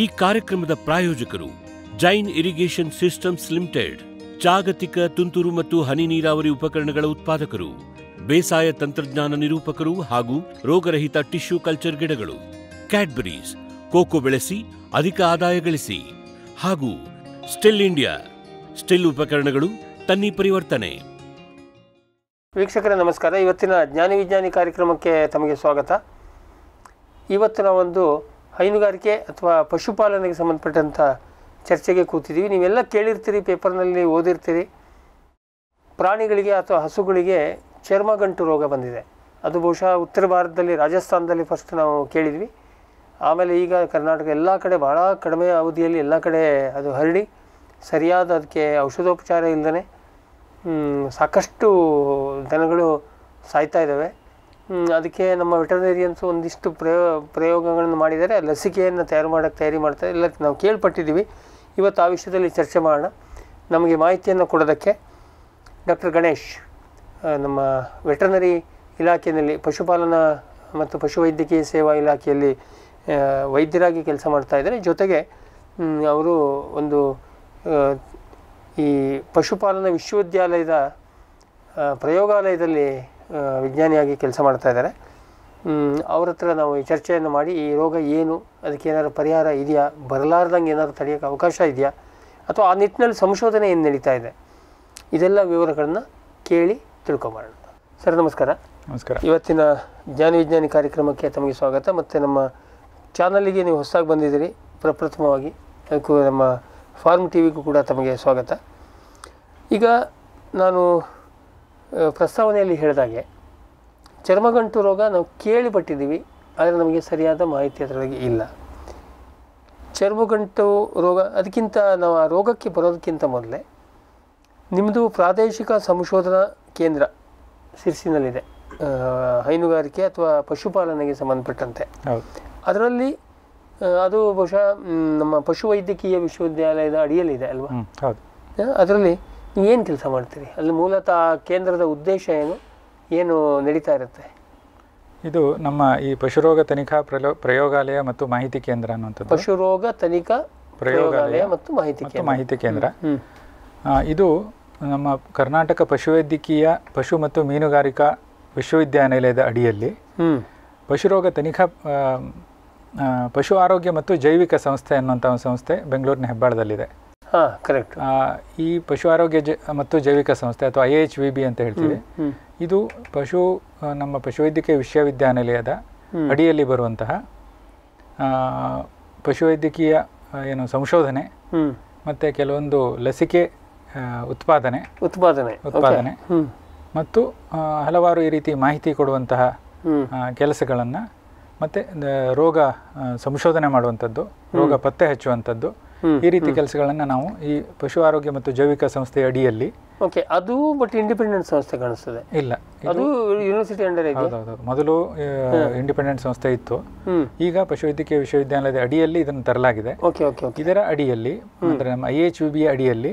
ಈ ಕಾರ್ಯಕ್ರಮದ ಪ್ರಾಯೋಜಕರು ಜೈನ್ ಇರಿಗೇಷನ್ ಸಿಸ್ಟಮ್ಸ್ ಲಿಮಿಟೆಡ್ ಜಾಗತಿಕ ತುಂತುರು ಮತ್ತು ಹನಿ ನೀರಾವರಿ ಉಪಕರಣಗಳ ಉತ್ಪಾದಕರು ಬೇಸಾಯ ತಂತ್ರಜ್ಞಾನ ನಿರೂಪಕರು ಹಾಗೂ ರೋಗರಹಿತ ಟಿಶ್ಯೂ ಕಲ್ಚರ್ ಗಿಡಗಳು ಕ್ಯಾಡ್ಬರೀಸ್ ಕೋಕೋ ಬೆಳೆಸಿ ಅಧಿಕ ಆದಾಯ ಗಳಿಸಿ ಹಾಗೂ ಸ್ಟಿಲ್ ಇಂಡಿಯಾ ಸ್ಟಿಲ್ ಉಪಕರಣಗಳು ತನ್ನಿ ಪರಿವರ್ತನೆ ವೀಕ್ಷಕರೇ ನಮಸ್ಕಾರ ಇವತ್ತಿನ ಜ್ಞಾನಿ ವಿಜ್ಞಾನಿ ಕಾರ್ಯಕ್ರಮಕ್ಕೆ ತಮಗೆ ಸ್ವಾಗತ ಇವತ್ತಿನ ಒಂದು ಹೈನುಗಾರಿಕೆ ಅಥವಾ ಪಶುಪಾಲನೆಗೆ ಸಂಬಂಧಪಟ್ಟಂಥ ಚರ್ಚೆಗೆ ಕೂತಿದ್ದೀವಿ ನೀವೆಲ್ಲ ಕೇಳಿರ್ತೀರಿ ಪೇಪರ್ನಲ್ಲಿ ಓದಿರ್ತೀರಿ ಪ್ರಾಣಿಗಳಿಗೆ ಅಥವಾ ಹಸುಗಳಿಗೆ ಚರ್ಮಗಂಟು ರೋಗ ಬಂದಿದೆ ಅದು ಬಹುಶಃ ಉತ್ತರ ಭಾರತದಲ್ಲಿ ರಾಜಸ್ಥಾನದಲ್ಲಿ ಫಸ್ಟ್ ನಾವು ಕೇಳಿದ್ವಿ ಆಮೇಲೆ ಈಗ ಕರ್ನಾಟಕ ಎಲ್ಲ ಕಡೆ ಭಾಳ ಕಡಿಮೆ ಅವಧಿಯಲ್ಲಿ ಎಲ್ಲ ಕಡೆ ಅದು ಹರಡಿ ಸರಿಯಾದ ಅದಕ್ಕೆ ಔಷಧೋಪಚಾರ ಇಲ್ಲದೇ ಸಾಕಷ್ಟು ದನಗಳು ಸಾಯ್ತಾ ಇದ್ದಾವೆ ಅದಕ್ಕೆ ನಮ್ಮ ವೆಟರ್ನರಿಯನ್ಸ್ ಒಂದಿಷ್ಟು ಪ್ರಯೋ ಪ್ರಯೋಗಗಳನ್ನು ಮಾಡಿದರೆ ಲಸಿಕೆಯನ್ನು ತಯಾರು ಮಾಡೋಕ್ಕೆ ತಯಾರಿ ಮಾಡ್ತಾರೆ ಇಲ್ಲ ನಾವು ಕೇಳ್ಪಟ್ಟಿದ್ದೀವಿ ಇವತ್ತು ಆ ವಿಷಯದಲ್ಲಿ ಚರ್ಚೆ ಮಾಡೋಣ ನಮಗೆ ಮಾಹಿತಿಯನ್ನು ಕೊಡೋದಕ್ಕೆ ಡಾಕ್ಟರ್ ಗಣೇಶ್ ನಮ್ಮ ವೆಟರ್ನರಿ ಇಲಾಖೆಯಲ್ಲಿ ಪಶುಪಾಲನಾ ಮತ್ತು ಪಶುವೈದ್ಯಕೀಯ ಸೇವಾ ಇಲಾಖೆಯಲ್ಲಿ ವೈದ್ಯರಾಗಿ ಕೆಲಸ ಮಾಡ್ತಾ ಇದ್ದಾರೆ ಜೊತೆಗೆ ಅವರು ಒಂದು ಈ ಪಶುಪಾಲನಾ ವಿಶ್ವವಿದ್ಯಾಲಯದ ಪ್ರಯೋಗಾಲಯದಲ್ಲಿ ವಿಜ್ಞಾನಿಯಾಗಿ ಕೆಲಸ ಮಾಡ್ತಾ ಇದ್ದಾರೆ ಅವ್ರ ಹತ್ರ ನಾವು ಈ ಚರ್ಚೆಯನ್ನು ಮಾಡಿ ಈ ರೋಗ ಏನು ಅದಕ್ಕೆ ಏನಾದರೂ ಪರಿಹಾರ ಇದೆಯಾ ಬರಲಾರ್ದಂಗೆ ಏನಾದರೂ ತಡೆಯೋಕ್ಕೆ ಅವಕಾಶ ಇದೆಯಾ ಅಥವಾ ಆ ನಿಟ್ಟಿನಲ್ಲಿ ಸಂಶೋಧನೆ ಏನು ನಡೀತಾ ಇದೆ ಇದೆಲ್ಲ ವಿವರಗಳನ್ನು ಕೇಳಿ ತಿಳ್ಕೊಬಾರ್ದು ಸರ್ ನಮಸ್ಕಾರ ನಮಸ್ಕಾರ ಇವತ್ತಿನ ಜ್ಞಾನ ವಿಜ್ಞಾನಿ ಕಾರ್ಯಕ್ರಮಕ್ಕೆ ತಮಗೆ ಸ್ವಾಗತ ಮತ್ತು ನಮ್ಮ ಚಾನಲಿಗೆ ನೀವು ಹೊಸದಾಗಿ ಬಂದಿದ್ದೀರಿ ಪ್ರಪ್ರಥಮವಾಗಿ ಅದಕ್ಕೂ ನಮ್ಮ ಫಾರ್ಮ್ ಟಿ ವಿಗೂ ಕೂಡ ತಮಗೆ ಸ್ವಾಗತ ಈಗ ನಾನು ಪ್ರಸ್ತಾವನೆಯಲ್ಲಿ ಹೇಳಿದಾಗೆ ಚರ್ಮಗಂಟು ರೋಗ ನಾವು ಕೇಳಿಪಟ್ಟಿದ್ದೀವಿ ಆದರೆ ನಮಗೆ ಸರಿಯಾದ ಮಾಹಿತಿ ಅದರೊಳಗೆ ಇಲ್ಲ ಚರ್ಮಗಂಟು ರೋಗ ಅದಕ್ಕಿಂತ ನಾವು ಆ ರೋಗಕ್ಕೆ ಬರೋದಕ್ಕಿಂತ ಮೊದಲೇ ನಿಮ್ಮದು ಪ್ರಾದೇಶಿಕ ಸಂಶೋಧನಾ ಕೇಂದ್ರ ಸಿರ್ಸಿನಲ್ಲಿದೆ ಹೈನುಗಾರಿಕೆ ಅಥವಾ ಪಶುಪಾಲನೆಗೆ ಸಂಬಂಧಪಟ್ಟಂತೆ ಅದರಲ್ಲಿ ಅದು ಬಹುಶಃ ನಮ್ಮ ಪಶುವೈದ್ಯಕೀಯ ವಿಶ್ವವಿದ್ಯಾಲಯದ ಅಡಿಯಲ್ಲಿದೆ ಅಲ್ವಾ ಅದರಲ್ಲಿ ಏನು ಕೆಲಸ ಮಾಡ್ತೀರಿ ಅಲ್ಲಿ ಮೂಲತಃ ಕೇಂದ್ರದ ಉದ್ದೇಶ ಏನು ಏನು ನಡೀತಾ ಇರುತ್ತೆ ಇದು ನಮ್ಮ ಈ ಪಶುರೋಗ ತನಿಖಾ ಪ್ರಯೋಗಾಲಯ ಮತ್ತು ಮಾಹಿತಿ ಕೇಂದ್ರ ಅನ್ನುವಂಥದ್ದು ಪಶುರೋಗ ತನಿಖಾ ಪ್ರಯೋಗಾಲಯ ಮತ್ತು ಮಾಹಿತಿ ಮಾಹಿತಿ ಕೇಂದ್ರ ಇದು ನಮ್ಮ ಕರ್ನಾಟಕ ಪಶುವೈದ್ಯಕೀಯ ಪಶು ಮತ್ತು ಮೀನುಗಾರಿಕಾ ವಿಶ್ವವಿದ್ಯಾನಿಲಯದ ಅಡಿಯಲ್ಲಿ ಪಶುರೋಗ ತನಿಖಾ ಪಶು ಆರೋಗ್ಯ ಮತ್ತು ಜೈವಿಕ ಸಂಸ್ಥೆ ಅನ್ನುವಂಥ ಒಂದು ಸಂಸ್ಥೆ ಬೆಂಗಳೂರಿನ ಹೆಬ್ಬಾಳದಲ್ಲಿದೆ ಕರೆಕ್ಟ್ ಈ ಪಶು ಆರೋಗ್ಯ ಮತ್ತು ಜೈವಿಕ ಸಂಸ್ಥೆ ಅಥವಾ ಐ ಎಚ್ ವಿ ಬಿ ಅಂತ ಹೇಳ್ತೀವಿ ಇದು ಪಶು ನಮ್ಮ ಪಶುವೈದ್ಯಕೀಯ ವಿಶ್ವವಿದ್ಯಾನಿಲಯದ ಅಡಿಯಲ್ಲಿ ಬರುವಂತಹ ಪಶುವೈದ್ಯಕೀಯ ಏನು ಸಂಶೋಧನೆ ಮತ್ತು ಕೆಲವೊಂದು ಲಸಿಕೆ ಉತ್ಪಾದನೆ ಉತ್ಪಾದನೆ ಉತ್ಪಾದನೆ ಮತ್ತು ಹಲವಾರು ಈ ರೀತಿ ಮಾಹಿತಿ ಕೊಡುವಂತಹ ಕೆಲಸಗಳನ್ನು ಮತ್ತು ರೋಗ ಸಂಶೋಧನೆ ಮಾಡುವಂಥದ್ದು ರೋಗ ಪತ್ತೆ ಹಚ್ಚುವಂಥದ್ದು ಈ ರೀತಿ ಕೆಲಸಗಳನ್ನ ನಾವು ಈ ಪಶು ಆರೋಗ್ಯ ಮತ್ತು ಜೈವಿಕ ಸಂಸ್ಥೆಯ ಅಡಿಯಲ್ಲಿ ಓಕೆ ಅದು ಬಟ್ ಇಂಡಿಪೆಂಡೆಂಟ್ ಸಂಸ್ಥೆ ಇಲ್ಲ ಅದು ಯೂನಿವರ್ಸಿಟಿ ಅಂಡರ್ ಮೊದಲು ಇಂಡಿಪೆಂಡೆಂಟ್ ಸಂಸ್ಥೆ ಇತ್ತು ಈಗ ಪಶುವೈದ್ಯಕೀಯ ವಿಶ್ವವಿದ್ಯಾಲಯದ ಅಡಿಯಲ್ಲಿ ಇದನ್ನು ತರಲಾಗಿದೆ ಇದರ ಅಡಿಯಲ್ಲಿ ಅಂದ್ರೆ ನಮ್ಮ ಐ ಎಚ್ ಬಿ ಅಡಿಯಲ್ಲಿ